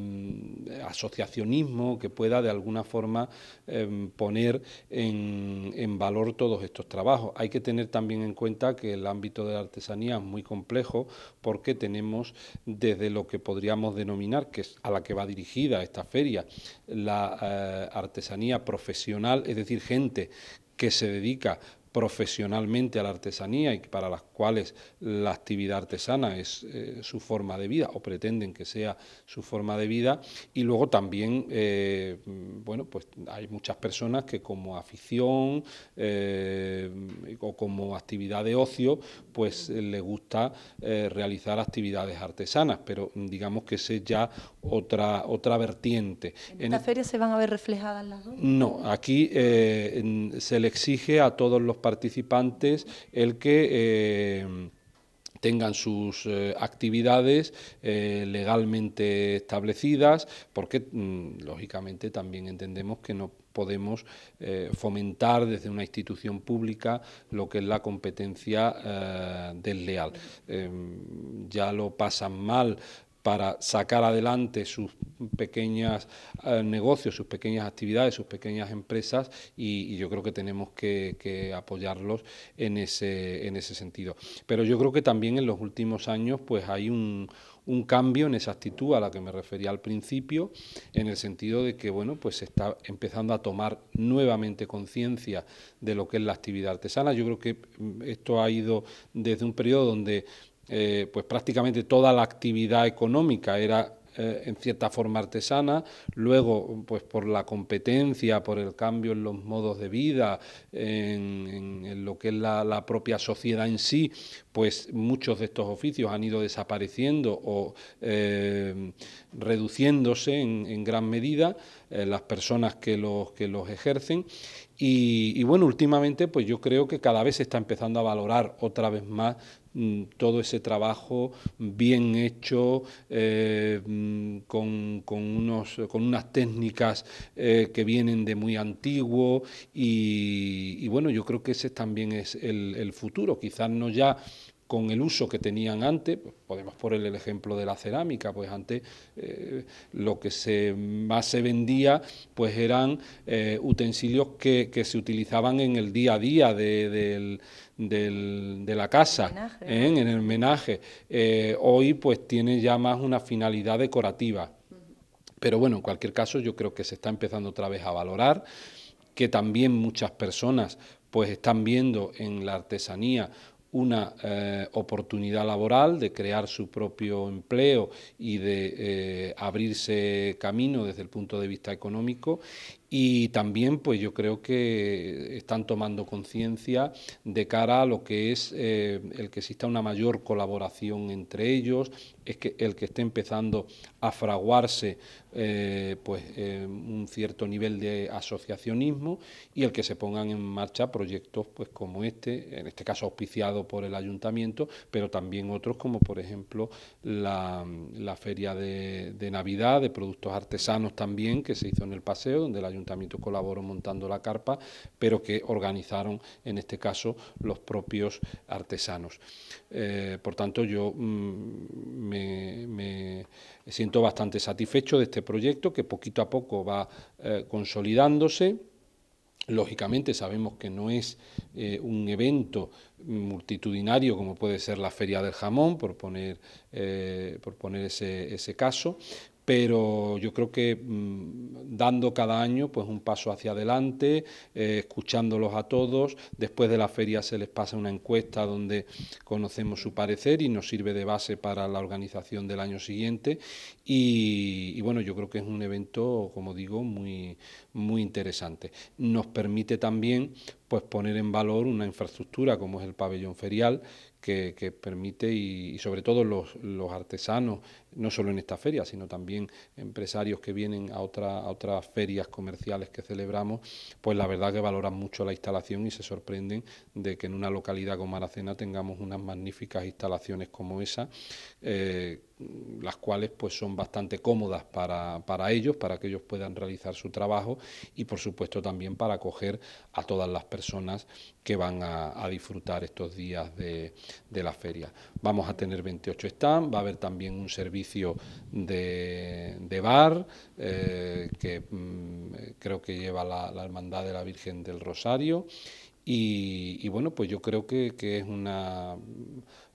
asociacionismo que pueda de alguna forma em, poner en, valor todos estos trabajos. Hay que tener también en cuenta que el ámbito de la artesanía es muy complejo porque tenemos desde lo que podríamos denominar, que es a la que va dirigida esta feria, la eh, artesanía profesional, es decir, gente que se dedica profesionalmente a la artesanía y para las cuales la actividad artesana es eh, su forma de vida o pretenden que sea su forma de vida y luego también eh, bueno pues hay muchas personas que como afición eh, o como actividad de ocio pues les gusta realizar actividades artesanas pero digamos que es ya otra otra vertiente en, en feria se van a ver reflejadas las dos no aquí se le exige a todos los participantes el que... Eh, tengan sus eh, actividades eh, legalmente establecidas, porque mm, lógicamente también entendemos que no podemos fomentar desde una institución pública lo que es la competencia desleal. Em, ya lo pasan mal para sacar adelante sus pequeños eh, negocios, sus pequeñas actividades, sus pequeñas empresas y, yo creo que tenemos que, apoyarlos en ese, en ese sentido. Pero yo creo que también en los últimos años pues hay un, cambio en esa actitud a la que me refería al principio, en el sentido de que bueno, pues se está empezando a tomar nuevamente conciencia de lo que es la actividad artesana. Yo creo que mm, esto ha ido desde un periodo donde eh, pues prácticamente toda la actividad económica era eh, en cierta forma artesana, luego pues por la competencia, por el cambio en los modos de vida, en, lo que es la, propia sociedad en sí, pues muchos de estos oficios han ido desapareciendo o eh, reduciéndose en, gran medida las personas que los, que los ejercen y, y, bueno, últimamente pues yo creo que cada vez se está empezando a valorar otra vez más Mm, todo ese trabajo bien hecho, eh, mm, con, unos, con, unas técnicas eh, que vienen de muy antiguo y, bueno, yo creo que ese también es el, futuro, quizás no ya con el uso que tenían antes, pues podemos poner el ejemplo de la cerámica, pues antes eh, lo que se, más se vendía pues eran utensilios que, se utilizaban en el día a día de, del, del, de la casa, ¿eh? en el homenaje. Eh, hoy pues tiene ya más una finalidad decorativa. Pero bueno, en cualquier caso yo creo que se está empezando otra vez a valorar, que también muchas personas pues están viendo en la artesanía una eh, oportunidad laboral de crear su propio empleo y de abrirse camino desde el punto de vista económico y también pues yo creo que están tomando conciencia de cara a lo que es eh, el que exista una mayor colaboración entre ellos, es que el que esté empezando a fraguarse eh, pues un cierto nivel de asociacionismo y el que se pongan en marcha proyectos pues como este, en este caso auspiciado por el ayuntamiento, pero también otros como por ejemplo la, feria de, de Navidad de productos artesanos también que se hizo en el paseo donde el ayuntamiento colaboró montando la carpa, pero que organizaron en este caso los propios artesanos. Eh, por tanto, yo mm, me, siento bastante satisfecho de este proyecto que poquito a poco va eh, consolidándose. Lógicamente sabemos que no es eh, un evento multitudinario como puede ser la Feria del Jamón, por poner, por poner ese, ese, caso, pero yo creo que mm, dando cada año pues un paso hacia adelante, eh, escuchándolos a todos, después de la feria se les pasa una encuesta donde conocemos su parecer y nos sirve de base para la organización del año siguiente y, y bueno, yo creo que es un evento, como digo, muy, muy interesante. Nos permite también pues, poner en valor una infraestructura como es el pabellón ferial, que, permite y, sobre todo los, artesanos, no solo en esta feria, sino también empresarios que vienen a, otra, otras ferias comerciales que celebramos, pues la verdad que valoran mucho la instalación y se sorprenden de que en una localidad como Aracena tengamos unas magníficas instalaciones como esa. Eh, Mm, las cuales pues son bastante cómodas para, ellos, para que ellos puedan realizar su trabajo y por supuesto también para acoger a todas las personas que van a, disfrutar estos días de, de, la feria. Vamos a tener 28 stands, va a haber también un servicio de, bar eh, que mm, eh, creo que lleva la, Hermandad de la Virgen del Rosario y, bueno, pues yo creo que, que es una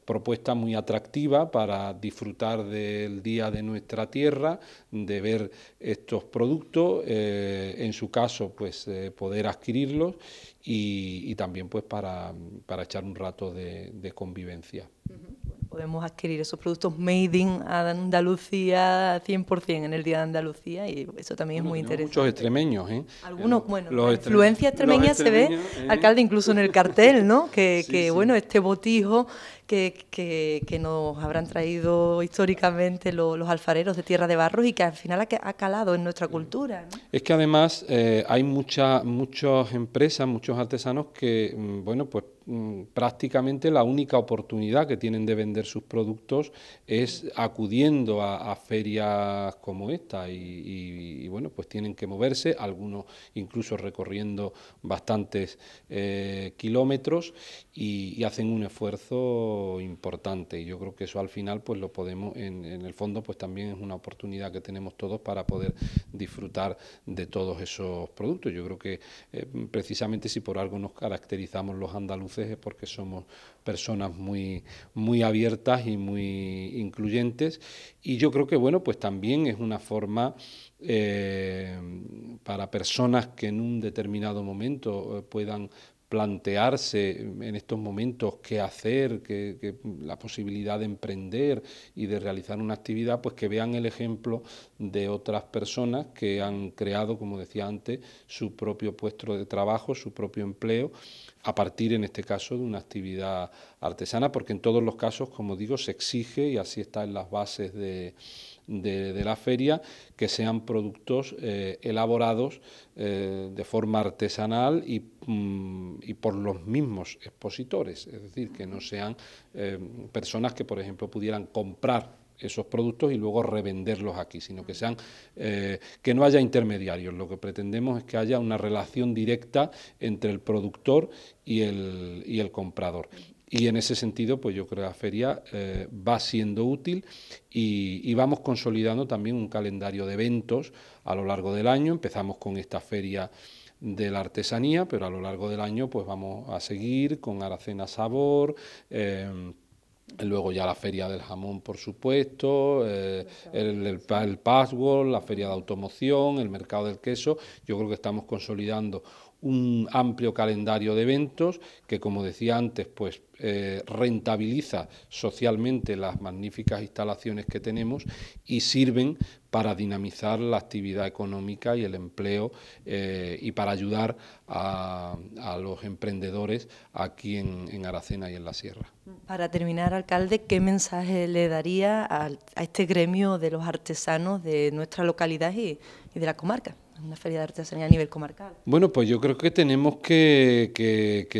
propuesta muy atractiva para disfrutar del día de nuestra tierra, de ver estos productos, eh, en su caso, pues eh, poder adquirirlos y, también pues para, para echar un rato de, convivencia. podemos adquirir esos productos made in Andalucía 100% en el Día de Andalucía y eso también es muy interesante. Muchos extremeños, ¿eh? Algunos, eh, bueno, la influencia extremeña, se ve, alcalde, incluso en el cartel, ¿no? Que, [laughs] bueno, este botijo que, nos habrán traído históricamente los alfareros de tierra de barros y que al final ha, calado en nuestra cultura. Es que además eh, hay muchas, muchas empresas, muchos artesanos que, mm, bueno, pues mm, prácticamente la única oportunidad que tienen de vender sus productos es acudiendo a, ferias como esta y, bueno pues tienen que moverse algunos incluso recorriendo bastantes eh, kilómetros y, hacen un esfuerzo importante. Y yo creo que eso al final, pues lo podemos, en, el fondo, pues también es una oportunidad que tenemos todos para poder disfrutar de todos esos productos. Yo creo que eh, precisamente si por algo nos caracterizamos los andaluces es porque somos personas muy, muy abiertas y muy incluyentes. Y yo creo que, bueno, pues también es una forma eh, para personas que en un determinado momento eh, puedan plantearse en estos momentos qué hacer, qué, la posibilidad de emprender y de realizar una actividad, pues que vean el ejemplo de otras personas que han creado, como decía antes, su propio puesto de trabajo, su propio empleo, a partir en este caso de una actividad artesana, porque en todos los casos, como digo, se exige y así está en las bases de de, la feria, que sean productos eh, elaborados eh, de forma artesanal mm, y, por los mismos expositores, es decir, que no sean eh, personas que, por ejemplo, pudieran comprar esos productos y luego revenderlos aquí, sino que sean que no haya intermediarios. Lo que pretendemos es que haya una relación directa entre el productor y el, y el comprador. Y en ese sentido, pues yo creo que la feria eh, va siendo útil y, vamos consolidando también un calendario de eventos a lo largo del año. Empezamos con esta feria de la artesanía, pero a lo largo del año pues vamos a seguir con Aracena Sabor. Eh, luego ya la feria del jamón, por supuesto, eh, el, el password, la feria de automoción, el mercado del queso. Yo creo que estamos consolidando un amplio calendario de eventos que, como decía antes, pues eh, rentabiliza socialmente las magníficas instalaciones que tenemos y sirven para dinamizar la actividad económica y el empleo eh, y para ayudar a, los emprendedores aquí en, Aracena y en la Sierra. Para terminar, alcalde, ¿qué mensaje le daría a, este gremio de los artesanos de nuestra localidad y de la comarca? una feria de artesanía a nivel comarcal. Bueno, pues yo creo que tenemos que,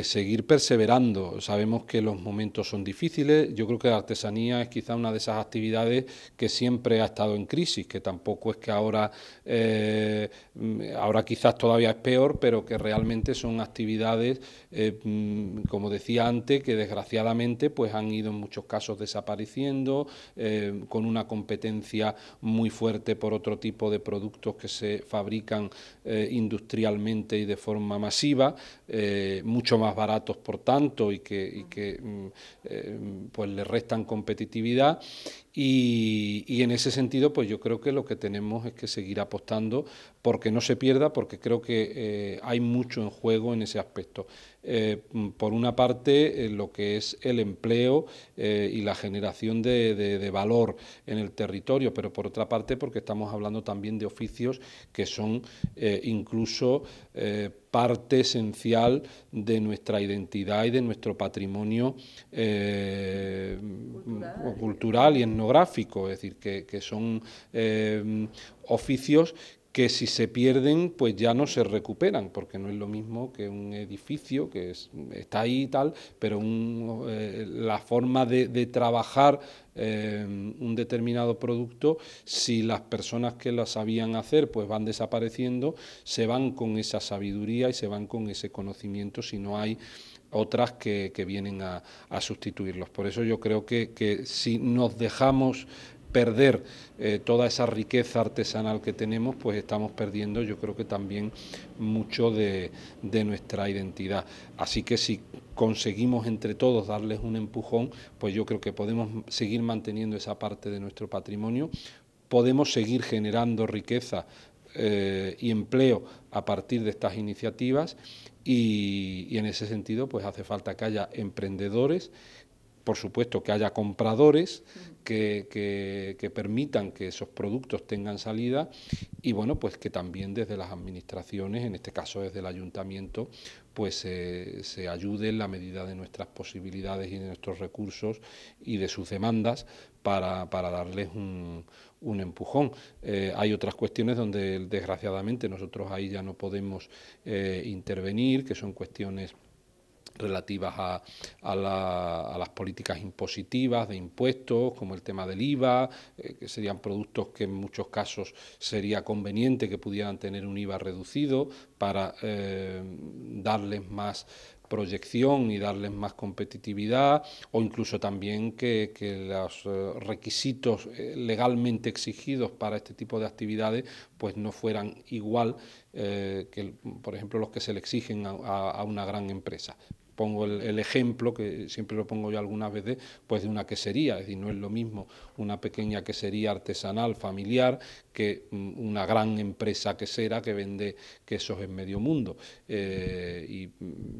seguir perseverando. Sabemos que los momentos son difíciles. Yo creo que la artesanía es quizá una de esas actividades que siempre ha estado en crisis, que tampoco es que ahora, eh, ahora quizás todavía es peor, pero que realmente son actividades, eh, mm, como decía antes, que desgraciadamente pues han ido en muchos casos desapareciendo, eh, con una competencia muy fuerte por otro tipo de productos que se fabrican eh, industrialmente y de forma masiva, eh, mucho más baratos por tanto y que, y que mm, eh, pues le restan competitividad y, en ese sentido, pues yo creo que lo que tenemos es que seguir apostando porque no se pierda, porque creo que eh, hay mucho en juego en ese aspecto. Eh, por una parte, eh, lo que es el empleo y la generación de, valor en el territorio, pero por otra parte, porque estamos hablando también de oficios que son incluso parte esencial de nuestra identidad y de nuestro patrimonio eh, cultural. y etnográfico, es decir, que, son eh, oficios que si se pierden, pues ya no se recuperan, porque no es lo mismo que un edificio que está ahí y tal, pero eh, la forma de, trabajar eh, un determinado producto, si las personas que lo sabían hacer, pues van desapareciendo, se van con esa sabiduría y se van con ese conocimiento si no hay otras que, vienen a, sustituirlos. Por eso yo creo que si nos dejamos perder eh, toda esa riqueza artesanal que tenemos, pues estamos perdiendo yo creo que también mucho de, nuestra identidad. Así que si conseguimos entre todos darles un empujón, pues yo creo que podemos seguir manteniendo esa parte de nuestro patrimonio, podemos seguir generando riqueza eh, y empleo a partir de estas iniciativas y, en ese sentido pues hace falta que haya emprendedores, por supuesto que haya compradores que, permitan que esos productos tengan salida y bueno, pues que también desde las administraciones, en este caso desde el ayuntamiento, pues se ayude en la medida de nuestras posibilidades y de nuestros recursos y de sus demandas para, darles un, empujón. Eh, hay otras cuestiones donde desgraciadamente nosotros ahí ya no podemos eh, intervenir, que son cuestiones relativas a, las políticas impositivas de impuestos, como el tema del IVA, eh, que serían productos que en muchos casos sería conveniente que pudieran tener un IVA reducido para eh, darles más proyección y darles más competitividad o incluso también que, los eh, requisitos legalmente exigidos para este tipo de actividades pues no fueran igual que por ejemplo los que se le exigen a una gran empresa pongo el, ejemplo, que siempre lo pongo yo algunas veces, pues de una quesería, es decir, no es lo mismo una pequeña quesería artesanal, familiar, que una gran empresa que será, que vende quesos en medio mundo. Eh, y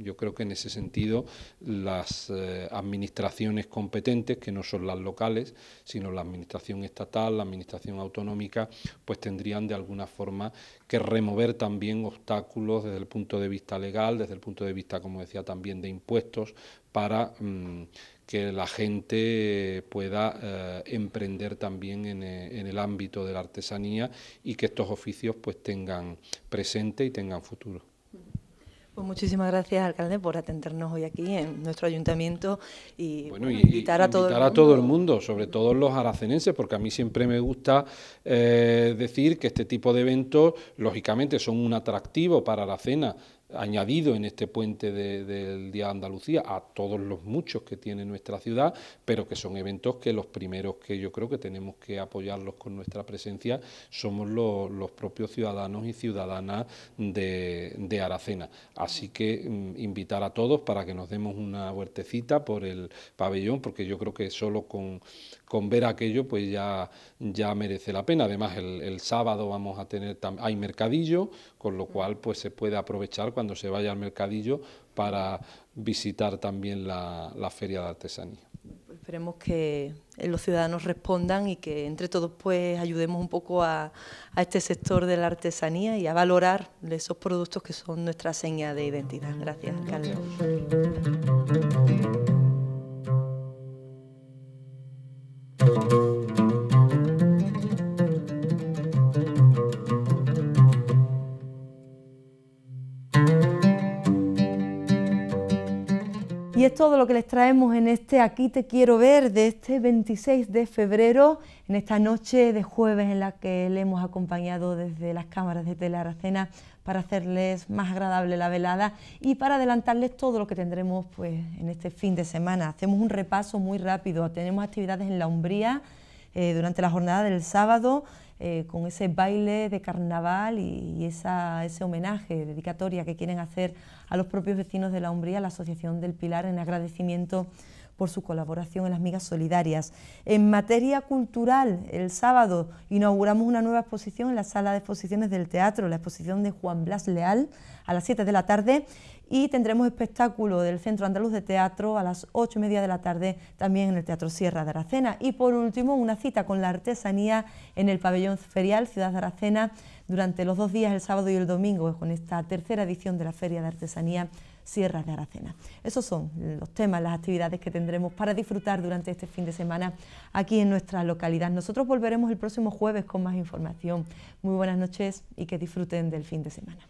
yo creo que en ese sentido las eh, administraciones competentes, que no son las locales, sino la administración estatal, la administración autonómica, pues tendrían de alguna forma que remover también obstáculos desde el punto de vista legal, desde el punto de vista, como decía, también de impuestos para... Mm, que la gente pueda eh, emprender también eh, en, el ámbito de la artesanía y que estos oficios pues tengan presente y tengan futuro. Pues muchísimas gracias, alcalde, por atendernos hoy aquí en nuestro ayuntamiento y, invitar, a, todo, el mundo, sobre todo los aracenenses, porque a mí siempre me gusta eh, decir que este tipo de eventos, lógicamente, son un atractivo para la cena añadido en este puente del Día de Andalucía a todos los muchos que tiene nuestra ciudad, pero que son eventos que los primeros que yo creo que tenemos que apoyarlos con nuestra presencia somos los, propios ciudadanos y ciudadanas de, Aracena. Así que mm, invitar a todos para que nos demos una huertecita por el pabellón, porque yo creo que solo con, con ver aquello pues ya, ya merece la pena. Además el, sábado vamos a tener, hay mercadillo, con lo cual pues se puede aprovechar cuando se vaya al mercadillo para visitar también la, feria de artesanía esperemos que eh, los ciudadanos respondan y que entre todos pues ayudemos un poco a, a, este sector de la artesanía y a valorar esos productos que son nuestra seña de identidad. Gracias, Carlos. todo lo que les traemos en este Aquí te quiero ver de este 26 de febrero, en esta noche de jueves en la que le hemos acompañado desde las cámaras de Aracena para hacerles más agradable la velada y para adelantarles todo lo que tendremos pues, en este fin de semana. Hacemos un repaso muy rápido, tenemos actividades en la Umbría eh, durante la jornada del sábado, eh, con ese baile de carnaval y, esa, ese homenaje, dedicatoria que quieren hacer a los propios vecinos de la Umbría, la Asociación del Pilar, en agradecimiento por su colaboración en las migas solidarias. En materia cultural, el sábado inauguramos una nueva exposición en la sala de exposiciones del teatro, la exposición de Juan Blas Leal, a las 7 de la tarde y tendremos espectáculo del Centro Andaluz de Teatro a las 8 y media de la tarde también en el Teatro Sierra de Aracena. Y por último, una cita con la artesanía en el Pabellón Ferial Ciudad de Aracena durante los dos días, el sábado y el domingo, con esta tercera edición de la Feria de Artesanía Sierra de Aracena. Esos son los temas, las actividades que tendremos para disfrutar durante este fin de semana aquí en nuestra localidad. Nosotros volveremos el próximo jueves con más información. Muy buenas noches y que disfruten del fin de semana.